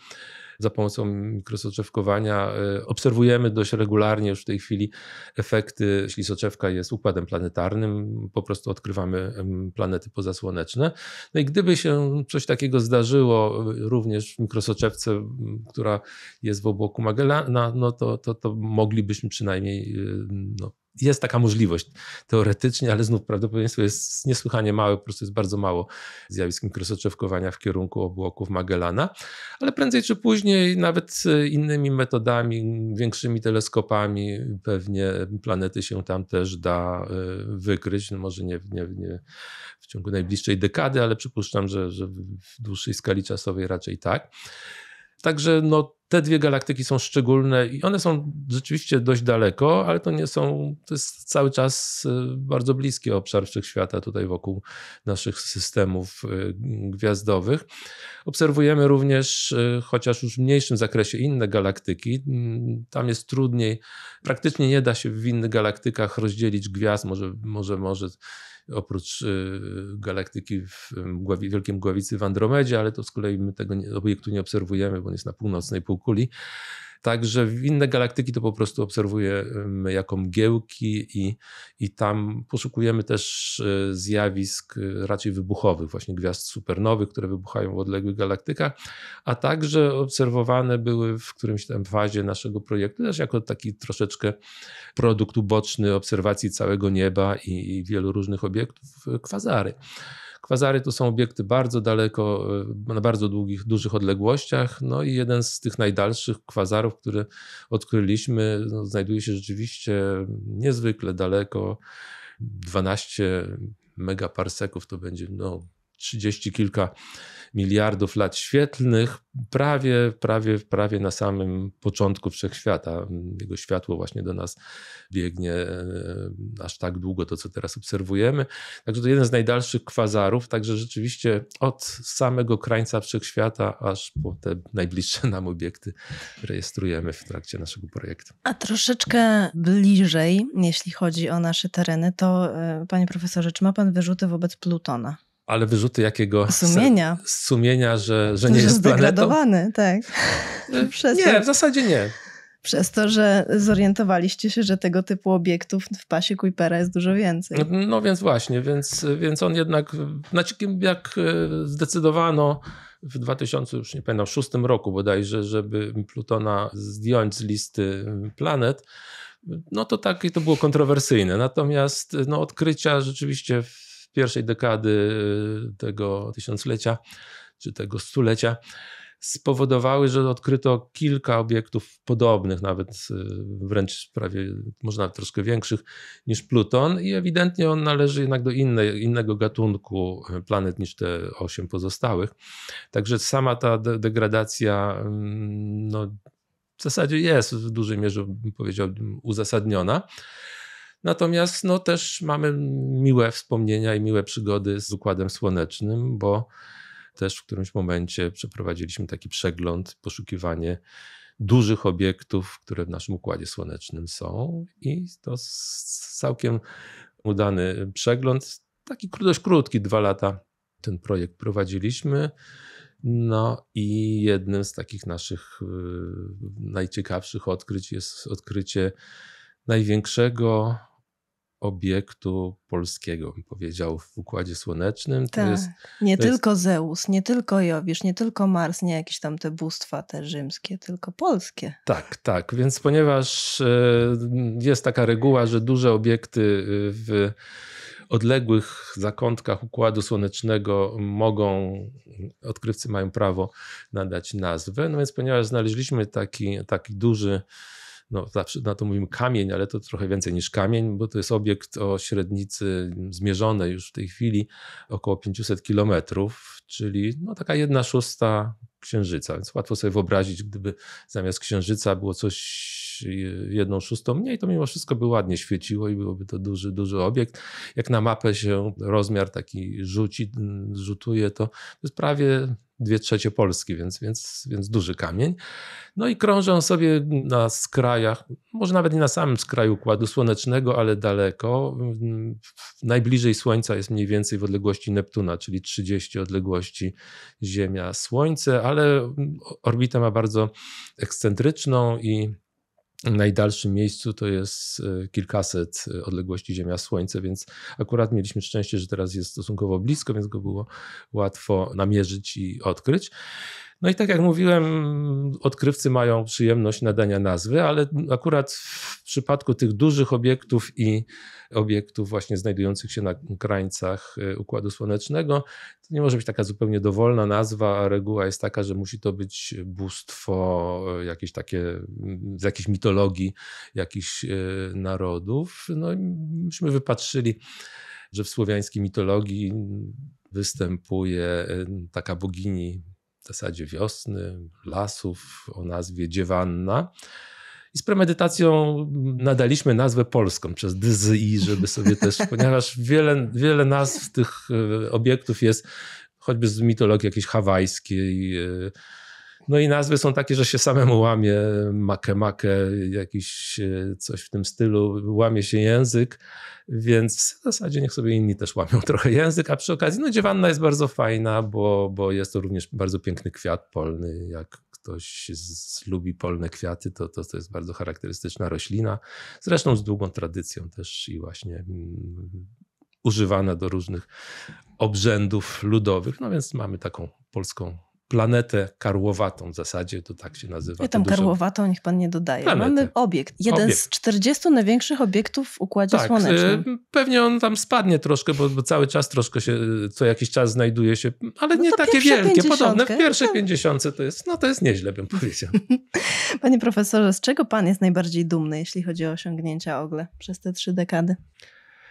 za pomocą mikrosoczewkowania. Y, obserwujemy dość regularnie już w tej chwili efekty, jeśli soczewka jest układem planetarnym, po prostu odkrywamy planety pozasłoneczne. No i gdyby się coś takiego zdarzyło y, również w mikrosoczewce, która jest w obłoku Magellana, no to, to, to moglibyśmy przynajmniej y, no, jest taka możliwość teoretycznie, ale znów prawdopodobieństwo jest niesłychanie małe, po prostu jest bardzo mało zjawisk mikrosoczewkowania w kierunku obłoków Magellana, ale prędzej czy później nawet innymi metodami, większymi teleskopami pewnie planety się tam też da y, wykryć, no może nie, nie, nie w ciągu najbliższej dekady, ale przypuszczam, że, że w dłuższej skali czasowej raczej tak. Także no, te dwie galaktyki są szczególne i one są rzeczywiście dość daleko, ale to nie są, to jest cały czas y, bardzo bliski obszar wszechświata tutaj wokół naszych systemów y, gwiazdowych. Obserwujemy również, y, chociaż już w mniejszym zakresie, inne galaktyki. Tam jest trudniej, praktycznie nie da się w innych galaktykach rozdzielić gwiazd, może, może, może oprócz y, galaktyki w y, wielkim Wielkiej Mgławicy w Andromedzie, ale to z kolei my tego obiektu nie obserwujemy, bo on jest na północnej półkuli. Także w inne galaktyki to po prostu obserwujemy jako mgiełki i, i tam poszukujemy też e, zjawisk e, raczej wybuchowych, właśnie gwiazd supernowych, które wybuchają w odległych galaktykach, a także obserwowane były w którymś tam fazie naszego projektu też jako taki troszeczkę produkt uboczny obserwacji całego nieba i, i wielu różnych obiektów e, kwazary. Kwazary to są obiekty bardzo daleko, e, na bardzo długich, dużych odległościach. No i jeden z tych najdalszych kwazarów, który odkryliśmy, no, znajduje się rzeczywiście niezwykle daleko. 12 megaparseków to będzie no, 30 kilka miliardów lat świetlnych, prawie, prawie, prawie na samym początku wszechświata. Jego światło właśnie do nas biegnie e, aż tak długo, to co teraz obserwujemy. Także to jeden z najdalszych kwazarów, także rzeczywiście od samego krańca wszechświata aż po te najbliższe nam obiekty rejestrujemy w trakcie naszego projektu. A troszeczkę bliżej, jeśli chodzi o nasze tereny, to e, panie profesorze, czy ma pan wyrzuty wobec Plutona? ale wyrzuty jakiego sumienia, Z sumienia że, że to, nie jest zdegradowany, planetą. tak. Przez nie, to, w zasadzie nie. Przez to, że zorientowaliście się, że tego typu obiektów w pasie Kuipera jest dużo więcej. No więc właśnie, więc, więc on jednak, znaczy jak e, zdecydowano w 2000, już nie pamiętam, szóstym roku bodajże, żeby Plutona zdjąć z listy planet, no to tak i to było kontrowersyjne. Natomiast no, odkrycia rzeczywiście w pierwszej dekady y, tego tysiąclecia czy tego stulecia spowodowały, że odkryto kilka obiektów podobnych, nawet y, wręcz prawie, można troszkę większych niż Pluton, i ewidentnie on należy jednak do innej, innego gatunku y, planet niż te osiem pozostałych. Także sama ta de degradacja mm, no, w zasadzie jest w dużej mierze, powiedziałbym, uzasadniona. Natomiast no, też mamy miłe wspomnienia i miłe przygody z Układem Słonecznym, bo też w którymś momencie przeprowadziliśmy taki przegląd, poszukiwanie dużych obiektów, które w naszym Układzie Słonecznym są i to całkiem udany przegląd, taki dość krótki, dwa lata ten projekt prowadziliśmy. No i jednym z takich naszych y, najciekawszych odkryć jest odkrycie największego obiektu polskiego, powiedział w Układzie Słonecznym. Tak. Jest, nie tylko jest... Zeus, nie tylko Jowisz, nie tylko Mars, nie jakieś tam te bóstwa te rzymskie, tylko polskie. Tak, tak. Więc ponieważ e, jest taka reguła, że duże obiekty e, w odległych zakątkach Układu Słonecznego mogą, odkrywcy mają prawo nadać nazwę. No więc ponieważ znaleźliśmy taki, taki duży no zawsze na to mówimy kamień, ale to trochę więcej niż kamień, bo to jest obiekt o średnicy zmierzonej już w tej chwili około 500 kilometrów, czyli no taka jedna szósta księżyca. Więc łatwo sobie wyobrazić, gdyby zamiast księżyca było coś y, jedną szóstą mniej, to mimo wszystko by ładnie świeciło i byłoby to duży, duży obiekt. Jak na mapę się rozmiar taki rzuci, rzutuje, to jest prawie dwie trzecie Polski, więc, więc, więc duży kamień. No i krążą sobie na skrajach, może nawet nie na samym skraju Układu Słonecznego, ale daleko. Najbliżej Słońca jest mniej więcej w odległości Neptuna, czyli 30 odległości Ziemia-Słońce, ale orbita ma bardzo ekscentryczną i najdalszym miejscu to jest e, kilkaset e, odległości Ziemia-Słońce, więc akurat mieliśmy szczęście, że teraz jest stosunkowo blisko, więc go było łatwo namierzyć i odkryć. No i tak jak mówiłem, odkrywcy mają przyjemność nadania nazwy, ale akurat w przypadku tych dużych obiektów i obiektów właśnie znajdujących się na krańcach e, Układu Słonecznego, to nie może być taka zupełnie dowolna nazwa, a reguła jest taka, że musi to być bóstwo e, jakieś takie, z jakiejś mitologii jakichś e, narodów. No i myśmy wypatrzyli, że w słowiańskiej mitologii występuje taka bogini w zasadzie wiosny, lasów o nazwie Dziewanna. I z premedytacją nadaliśmy nazwę polską przez DZI, żeby sobie też, ponieważ wiele, wiele nazw tych e, obiektów jest choćby z mitologii jakiejś hawajskiej, e, no i nazwy są takie, że się samemu łamie makę, makę, jakiś e, coś w tym stylu, łamie się język, więc w zasadzie niech sobie inni też łamią trochę język, a przy okazji no dziewanna jest bardzo fajna, bo, bo jest to również bardzo piękny kwiat polny, jak ktoś z, lubi polne kwiaty, to, to to jest bardzo charakterystyczna roślina, zresztą z długą tradycją też i właśnie mm, używana do różnych obrzędów ludowych, no więc mamy taką polską planetę karłowatą w zasadzie, to tak się nazywa. Ja tam dużo... karłowatą niech pan nie dodaje. Mamy obiekt. Jeden obiekt. z 40 największych obiektów w Układzie tak, Słonecznym. Y, pewnie on tam spadnie troszkę, bo, bo, cały czas troszkę się, co jakiś czas znajduje się, ale no nie takie wielkie, podobne. W pierwszej no pięćdziesiątce to jest, no to jest nieźle bym powiedział. Panie profesorze, z czego pan jest najbardziej dumny, jeśli chodzi o osiągnięcia OGLE przez te trzy dekady?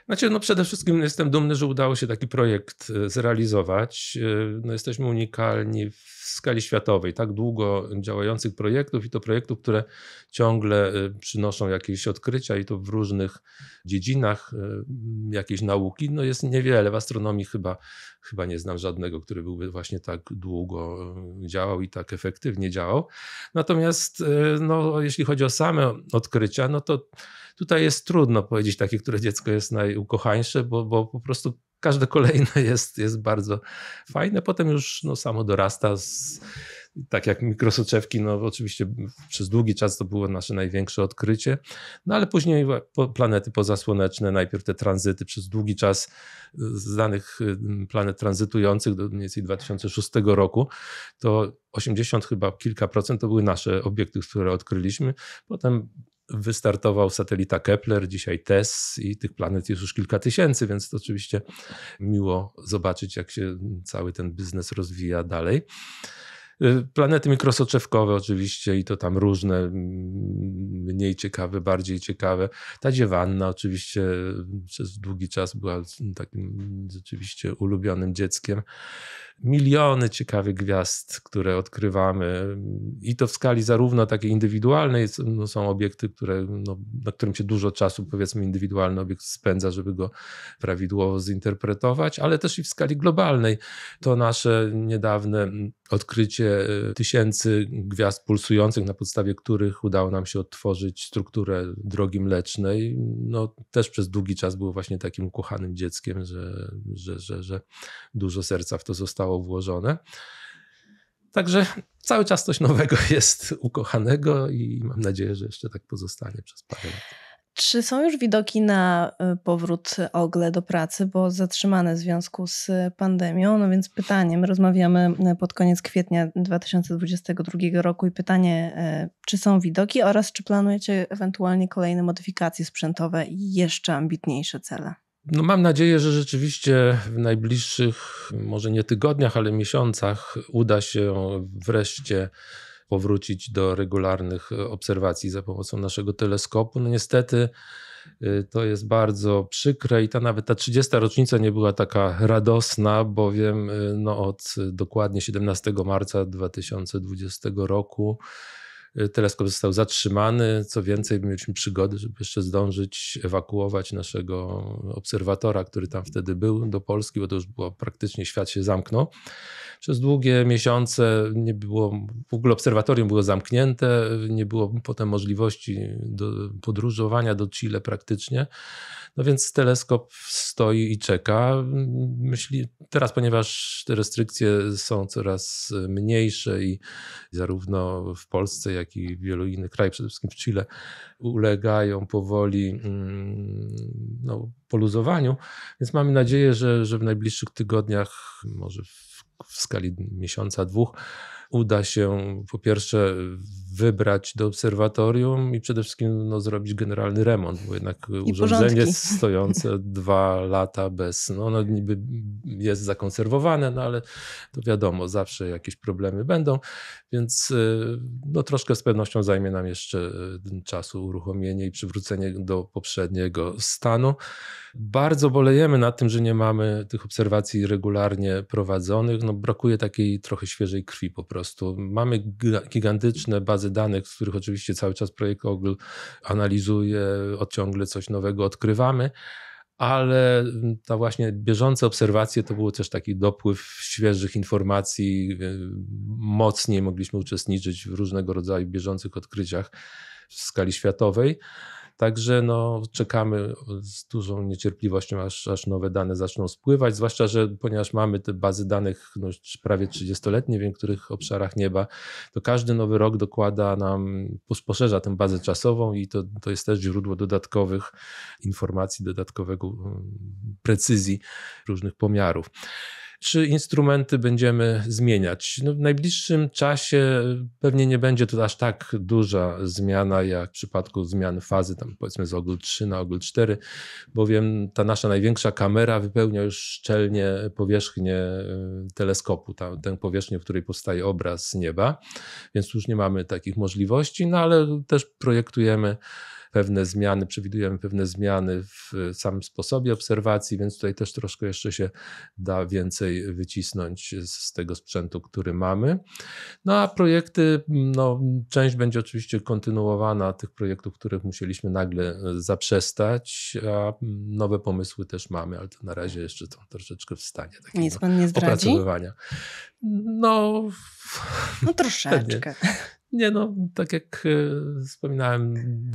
Znaczy, no przede wszystkim jestem dumny, że udało się taki projekt e, zrealizować. E, no, jesteśmy unikalni w skali światowej, tak długo działających projektów i to projektów, które ciągle e, przynoszą jakieś odkrycia i to w różnych dziedzinach jakiejś nauki. No jest niewiele. W astronomii chyba, chyba nie znam żadnego, który byłby właśnie tak długo działał i tak efektywnie działał. Natomiast no, jeśli chodzi o same odkrycia, no to Tutaj jest trudno powiedzieć takie, które dziecko jest najukochańsze, bo, bo po prostu każde kolejne jest, jest bardzo fajne. Potem już no, samo dorasta z, tak jak mikrosoczewki, no oczywiście przez długi czas to było nasze największe odkrycie, no ale później planety pozasłoneczne, najpierw te tranzyty przez długi czas y, z danych y, planet tranzytujących do mniej więcej 2006 roku, to 80 chyba kilka procent to były nasze obiekty, które odkryliśmy. Potem wystartował satelita Kepler, dzisiaj TESS i tych planet jest już kilka tysięcy, więc to oczywiście miło zobaczyć, jak się cały ten biznes rozwija dalej. Y, planety mikrosoczewkowe oczywiście i to tam różne, mniej ciekawe, bardziej ciekawe. Ta dziewanna oczywiście y, przez długi czas była takim rzeczywiście ulubionym dzieckiem miliony ciekawych gwiazd, które odkrywamy i to w skali zarówno takiej indywidualnej, no są obiekty, które, no, na którym się dużo czasu powiedzmy indywidualny obiekt spędza, żeby go prawidłowo zinterpretować, ale też i w skali globalnej. To nasze niedawne mm, odkrycie y, tysięcy gwiazd pulsujących, na podstawie których udało nam się odtworzyć strukturę drogi mlecznej, no, też przez długi czas było właśnie takim ukochanym dzieckiem, że, że, że, że dużo serca w to zostało zostało włożone. Także cały czas coś nowego jest ukochanego i mam nadzieję, że jeszcze tak pozostanie przez parę lat. Czy są już widoki na y, powrót y, Ogle do pracy, bo zatrzymane w związku z y, pandemią? No więc pytaniem, rozmawiamy pod koniec kwietnia 2022 roku i pytanie, czy są widoki oraz czy planujecie ewentualnie kolejne modyfikacje sprzętowe i jeszcze ambitniejsze cele? No mam nadzieję, że rzeczywiście w najbliższych, może nie tygodniach, ale miesiącach uda się wreszcie powrócić do regularnych obserwacji za pomocą naszego teleskopu. No niestety y, to jest bardzo przykre i ta nawet ta 30. rocznica nie była taka radosna, bowiem y, no, od dokładnie 17 marca 2020 roku Teleskop został zatrzymany. Co więcej, mieliśmy przygody, żeby jeszcze zdążyć ewakuować naszego obserwatora, który tam wtedy był, do Polski, bo to już było praktycznie świat się zamknął. Przez długie miesiące nie było, w ogóle obserwatorium było zamknięte, nie było potem możliwości do podróżowania do Chile praktycznie. No więc teleskop stoi i czeka. Myśli, teraz, ponieważ te restrykcje są coraz mniejsze i zarówno w Polsce, jak jak i wielu innych krajów, przede wszystkim w Chile, ulegają powoli mm, no, poluzowaniu. Więc mamy nadzieję, że, że w najbliższych tygodniach, może w, w skali miesiąca, dwóch, uda się po pierwsze wybrać do obserwatorium i przede wszystkim no, zrobić generalny remont, bo jednak I urządzenie porządki. stojące dwa lata bez, no ono niby jest zakonserwowane, no ale to wiadomo, zawsze jakieś problemy będą, więc y, no, troszkę z pewnością zajmie nam jeszcze y, czasu uruchomienie i przywrócenie do poprzedniego stanu. Bardzo bolejemy nad tym, że nie mamy tych obserwacji regularnie prowadzonych, no brakuje takiej trochę świeżej krwi po prostu prostu. Mamy gigantyczne bazy danych, z których oczywiście cały czas projekt Google analizuje, odciągle coś nowego odkrywamy, ale mm, ta właśnie bieżące obserwacje to było też taki dopływ świeżych informacji. Y, mocniej mogliśmy uczestniczyć w różnego rodzaju bieżących odkryciach w skali światowej. Także no, czekamy z dużą niecierpliwością, aż, aż nowe dane zaczną spływać, zwłaszcza, że ponieważ mamy te bazy danych no, prawie 30-letnie w niektórych obszarach nieba, to każdy nowy rok dokłada nam, poszerza tę bazę czasową i to, to jest też źródło dodatkowych informacji, dodatkowego mm, precyzji różnych pomiarów czy instrumenty będziemy zmieniać. No, w najbliższym czasie e, pewnie nie będzie to aż tak duża zmiana, jak w przypadku zmian fazy, tam powiedzmy z ogól 3 na ogól 4, bowiem ta nasza największa kamera wypełnia już szczelnie powierzchnię e, teleskopu, tam tę powierzchnię, w której powstaje obraz nieba, więc już nie mamy takich możliwości, no ale też projektujemy pewne zmiany, przewidujemy pewne zmiany w samym sposobie obserwacji, więc tutaj też troszkę jeszcze się da więcej wycisnąć z tego sprzętu, który mamy. No a projekty, no, część będzie oczywiście kontynuowana tych projektów, których musieliśmy nagle e, zaprzestać, a nowe pomysły też mamy, ale to na razie jeszcze to troszeczkę w stanie takiego Nic pan nie opracowywania. No, no troszeczkę. Nie no, tak jak e, wspominałem,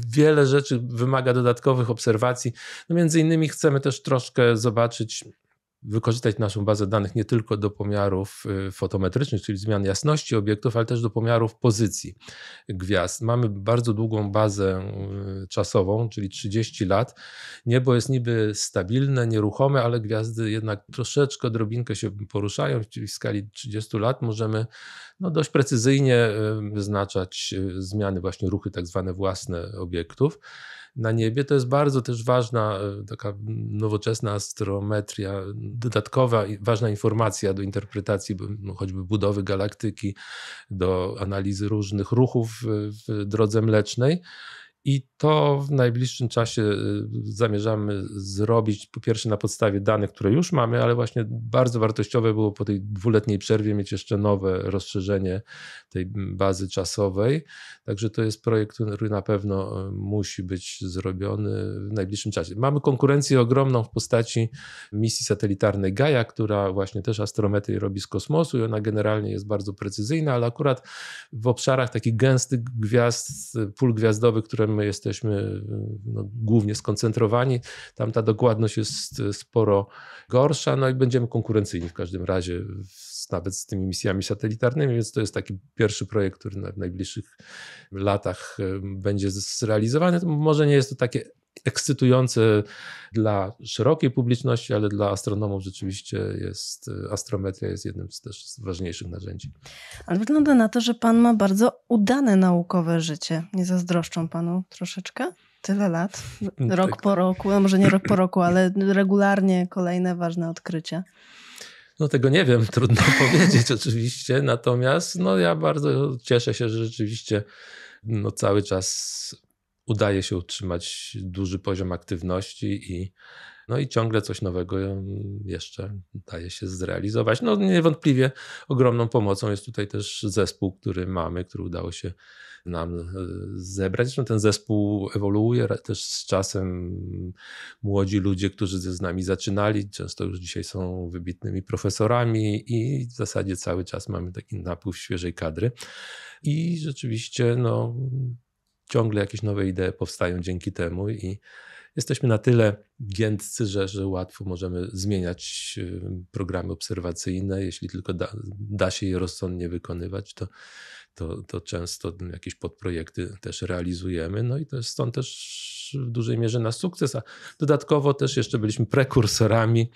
wiele rzeczy wymaga dodatkowych obserwacji. No między innymi chcemy też troszkę zobaczyć wykorzystać naszą bazę danych nie tylko do pomiarów y, fotometrycznych, czyli zmian jasności obiektów, ale też do pomiarów pozycji gwiazd. Mamy bardzo długą bazę y, czasową, czyli 30 lat. Niebo jest niby stabilne, nieruchome, ale gwiazdy jednak troszeczkę, drobinkę się poruszają, czyli w skali 30 lat możemy no, dość precyzyjnie y, wyznaczać zmiany, właśnie ruchy tak zwane własne obiektów na niebie. To jest bardzo też ważna, e, taka nowoczesna astrometria, dodatkowa, i ważna informacja do interpretacji no, choćby budowy galaktyki, do analizy różnych ruchów w drodze mlecznej. I to w najbliższym czasie y, zamierzamy zrobić, po pierwsze na podstawie danych, które już mamy, ale właśnie bardzo wartościowe było po tej dwuletniej przerwie mieć jeszcze nowe rozszerzenie tej bazy czasowej. Także to jest projekt, który na pewno y, musi być zrobiony w najbliższym czasie. Mamy konkurencję ogromną w postaci misji satelitarnej Gaia, która właśnie też astrometry robi z kosmosu i ona generalnie jest bardzo precyzyjna, ale akurat w obszarach takich gęstych gwiazd, y, pól gwiazdowych, które my jesteśmy no, głównie skoncentrowani, tam ta dokładność jest sporo gorsza, no i będziemy konkurencyjni w każdym razie nawet z tymi misjami satelitarnymi, więc to jest taki pierwszy projekt, który w najbliższych latach e, będzie zrealizowany. Może nie jest to takie ekscytujące dla szerokiej publiczności, ale dla astronomów rzeczywiście jest y, astrometria jest jednym z też ważniejszych narzędzi. Ale wygląda na to, że pan ma bardzo udane naukowe życie. Nie zazdroszczą panu troszeczkę? Tyle lat, mm, tak. rok tak. po roku, może nie rok po roku, ale regularnie kolejne ważne odkrycia. No tego nie wiem, trudno powiedzieć oczywiście, natomiast no, ja bardzo cieszę się, że rzeczywiście no, cały czas udaje się utrzymać duży poziom aktywności i, no i ciągle coś nowego mm, jeszcze daje się zrealizować. No niewątpliwie ogromną pomocą jest tutaj też zespół, który mamy, który udało się nam e, zebrać. Zresztą ten zespół ewoluuje też z czasem. Młodzi ludzie, którzy z nami zaczynali, często już dzisiaj są wybitnymi profesorami i w zasadzie cały czas mamy taki napływ świeżej kadry. I rzeczywiście no, ciągle jakieś nowe idee powstają dzięki temu i jesteśmy na tyle giętcy, że, że łatwo możemy zmieniać y, programy obserwacyjne. Jeśli tylko da, da się je rozsądnie wykonywać, to, to, to często jakieś podprojekty też realizujemy. No i to jest stąd też w dużej mierze nasz sukces, a dodatkowo też jeszcze byliśmy prekursorami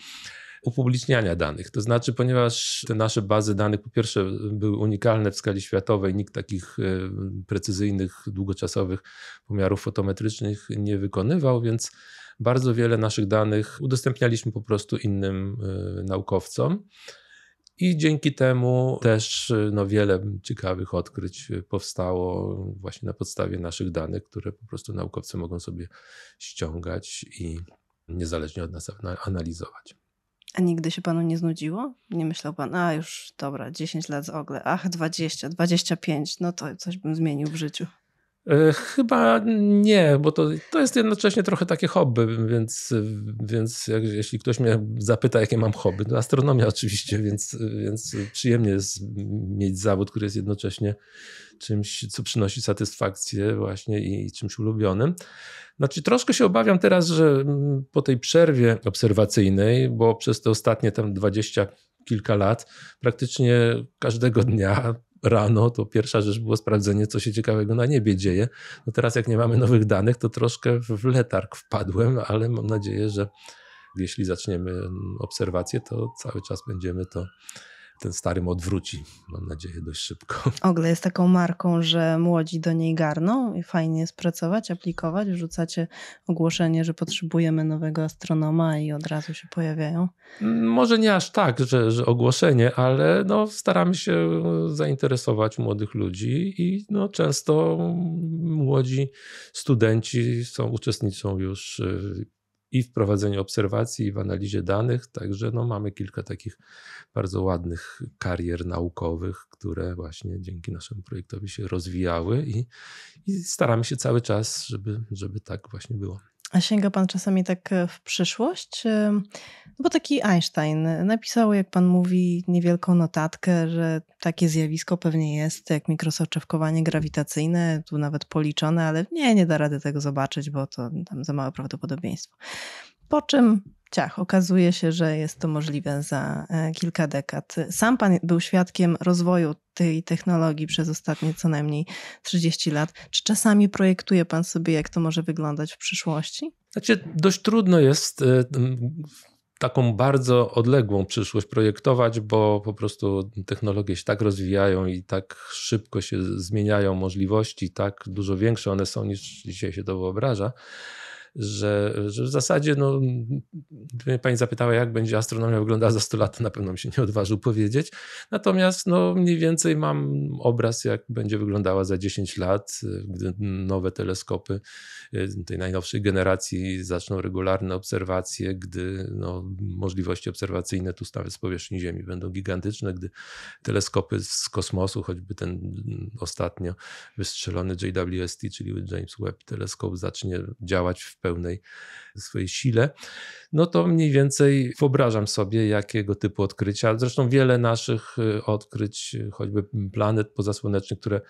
upubliczniania danych. To znaczy, ponieważ te nasze bazy danych po pierwsze były unikalne w skali światowej, nikt takich e, precyzyjnych, długoczasowych pomiarów fotometrycznych nie wykonywał, więc bardzo wiele naszych danych udostępnialiśmy po prostu innym e, naukowcom. I dzięki temu też e, no, wiele ciekawych odkryć powstało właśnie na podstawie naszych danych, które po prostu naukowcy mogą sobie ściągać i niezależnie od nas analizować. A nigdy się panu nie znudziło? Nie myślał pan, a już dobra, 10 lat z ogle, ach 20, 25, no to coś bym zmienił w życiu. E, chyba nie, bo to, to jest jednocześnie trochę takie hobby, więc, więc jak, jeśli ktoś mnie zapyta, jakie mam hobby, to astronomia oczywiście, więc, więc przyjemnie jest mieć zawód, który jest jednocześnie czymś, co przynosi satysfakcję właśnie i, i czymś ulubionym. Znaczy troszkę się obawiam teraz, że po tej przerwie obserwacyjnej, bo przez te ostatnie tam 20 kilka lat praktycznie każdego dnia rano, to pierwsza rzecz było sprawdzenie, co się ciekawego na niebie dzieje. No teraz, jak nie mamy nowych danych, to troszkę w letarg wpadłem, ale mam nadzieję, że jeśli zaczniemy obserwację, to cały czas będziemy to ten starym odwróci, mam nadzieję, dość szybko. Ogle jest taką marką, że młodzi do niej garną i fajnie jest pracować, aplikować. Wrzucacie ogłoszenie, że potrzebujemy nowego astronoma i od razu się pojawiają. Mm, może nie aż tak, że, że ogłoszenie, ale no, staramy się e, zainteresować młodych ludzi i no, często młodzi studenci są, uczestniczą już e, i w prowadzeniu obserwacji, i w analizie danych. Także no, mamy kilka takich bardzo ładnych karier naukowych, które właśnie dzięki naszemu projektowi się rozwijały i, i staramy się cały czas, żeby, żeby tak właśnie było. A sięga pan czasami tak e, w przyszłość? No bo taki Einstein e, napisał, jak pan mówi, niewielką notatkę, że takie zjawisko pewnie jest, jak mikrosoczewkowanie grawitacyjne, tu nawet policzone, ale nie, nie da rady tego zobaczyć, bo to tam za małe prawdopodobieństwo. Po czym ciach, okazuje się, że jest to możliwe za e, kilka dekad. Sam pan był świadkiem rozwoju tej technologii przez ostatnie co najmniej 30 lat. Czy czasami projektuje pan sobie, jak to może wyglądać w przyszłości? Znaczy, dość trudno jest e, taką bardzo odległą przyszłość projektować, bo po prostu technologie się tak rozwijają i tak szybko się zmieniają możliwości, tak dużo większe one są niż dzisiaj się to wyobraża że, że w zasadzie, no, gdyby mnie pani zapytała, jak będzie astronomia wyglądała za 100 lat, na pewno bym się nie odważył powiedzieć. Natomiast no, mniej więcej mam obraz, jak będzie wyglądała za 10 lat, gdy nowe teleskopy y, tej najnowszej generacji zaczną regularne obserwacje, gdy no, możliwości obserwacyjne tu nawet z powierzchni Ziemi będą gigantyczne, gdy teleskopy z kosmosu, choćby ten ostatnio wystrzelony JWST, czyli James Webb teleskop, zacznie działać w pełnej swojej sile, no to mniej więcej wyobrażam sobie, jakiego typu odkrycia. Zresztą wiele naszych y, odkryć, y, choćby planet pozasłonecznych, które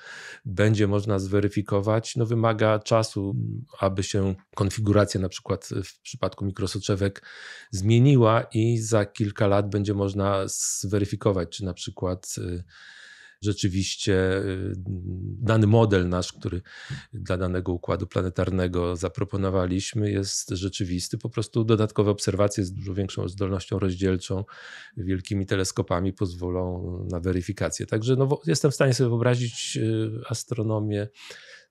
będzie można zweryfikować, no wymaga czasu, aby się konfiguracja na przykład y, w przypadku mikrosoczewek zmieniła i za kilka lat będzie można zweryfikować, czy na przykład rzeczywiście y, dany model nasz, który dla danego układu planetarnego zaproponowaliśmy, jest rzeczywisty. Po prostu dodatkowe obserwacje z dużo większą zdolnością rozdzielczą, wielkimi teleskopami pozwolą na weryfikację. Także no, jestem w stanie sobie wyobrazić y, astronomię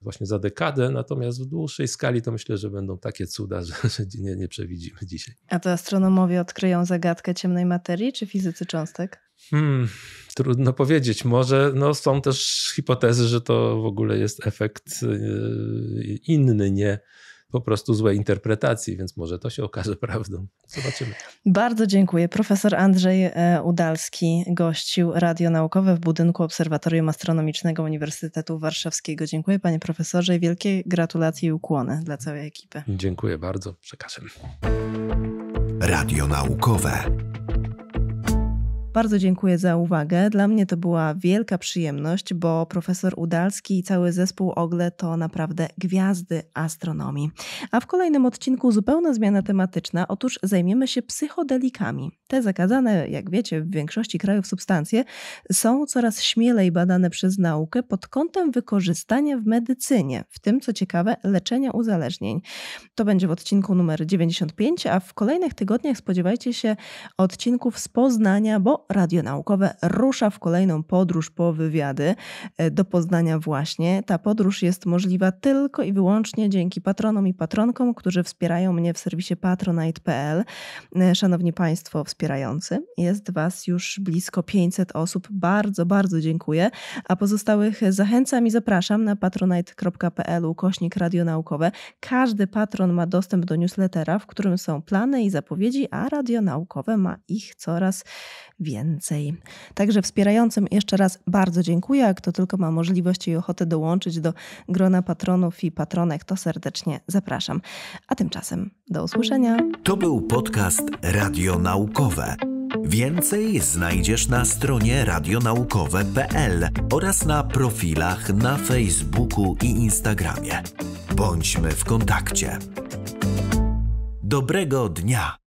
właśnie za dekadę, natomiast w dłuższej skali to myślę, że będą takie cuda, że, że nie, nie przewidzimy dzisiaj. A to astronomowie odkryją zagadkę ciemnej materii czy fizycy cząstek? Hmm, trudno powiedzieć. Może no, są też hipotezy, że to w ogóle jest efekt yy, inny, nie po prostu złej interpretacji, więc może to się okaże prawdą. Zobaczymy. Bardzo dziękuję. Profesor Andrzej e, Udalski gościł Radio Naukowe w budynku Obserwatorium Astronomicznego Uniwersytetu Warszawskiego. Dziękuję panie profesorze i wielkie gratulacje i ukłony dla całej ekipy. Dziękuję bardzo. Przekażę. Radio Naukowe. Bardzo dziękuję za uwagę. Dla mnie to była wielka przyjemność, bo profesor Udalski i cały zespół OGLE to naprawdę gwiazdy astronomii. A w kolejnym odcinku zupełna zmiana tematyczna. Otóż zajmiemy się psychodelikami. Te zakazane, jak wiecie, w większości krajów substancje są coraz śmielej badane przez naukę pod kątem wykorzystania w medycynie, w tym, co ciekawe, leczenia uzależnień. To będzie w odcinku numer 95, a w kolejnych tygodniach spodziewajcie się odcinków z Poznania, bo Radio Naukowe rusza w kolejną podróż po wywiady e, do Poznania właśnie. Ta podróż jest możliwa tylko i wyłącznie dzięki patronom i patronkom, którzy wspierają mnie w serwisie patronite.pl. E, szanowni Państwo wspierający, jest Was już blisko 500 osób. Bardzo, bardzo dziękuję. A pozostałych zachęcam i zapraszam na patronite.pl kośnik Radio Naukowe. Każdy patron ma dostęp do newslettera, w którym są plany i zapowiedzi, a Radio Naukowe ma ich coraz więcej więcej. Także wspierającym jeszcze raz bardzo dziękuję, a kto tylko ma możliwość i ochotę dołączyć do grona patronów i patronek, to serdecznie zapraszam. A tymczasem do usłyszenia. To był podcast Radio Naukowe. Więcej znajdziesz na stronie radionaukowe.pl oraz na profilach na Facebooku i Instagramie. Bądźmy w kontakcie. Dobrego dnia!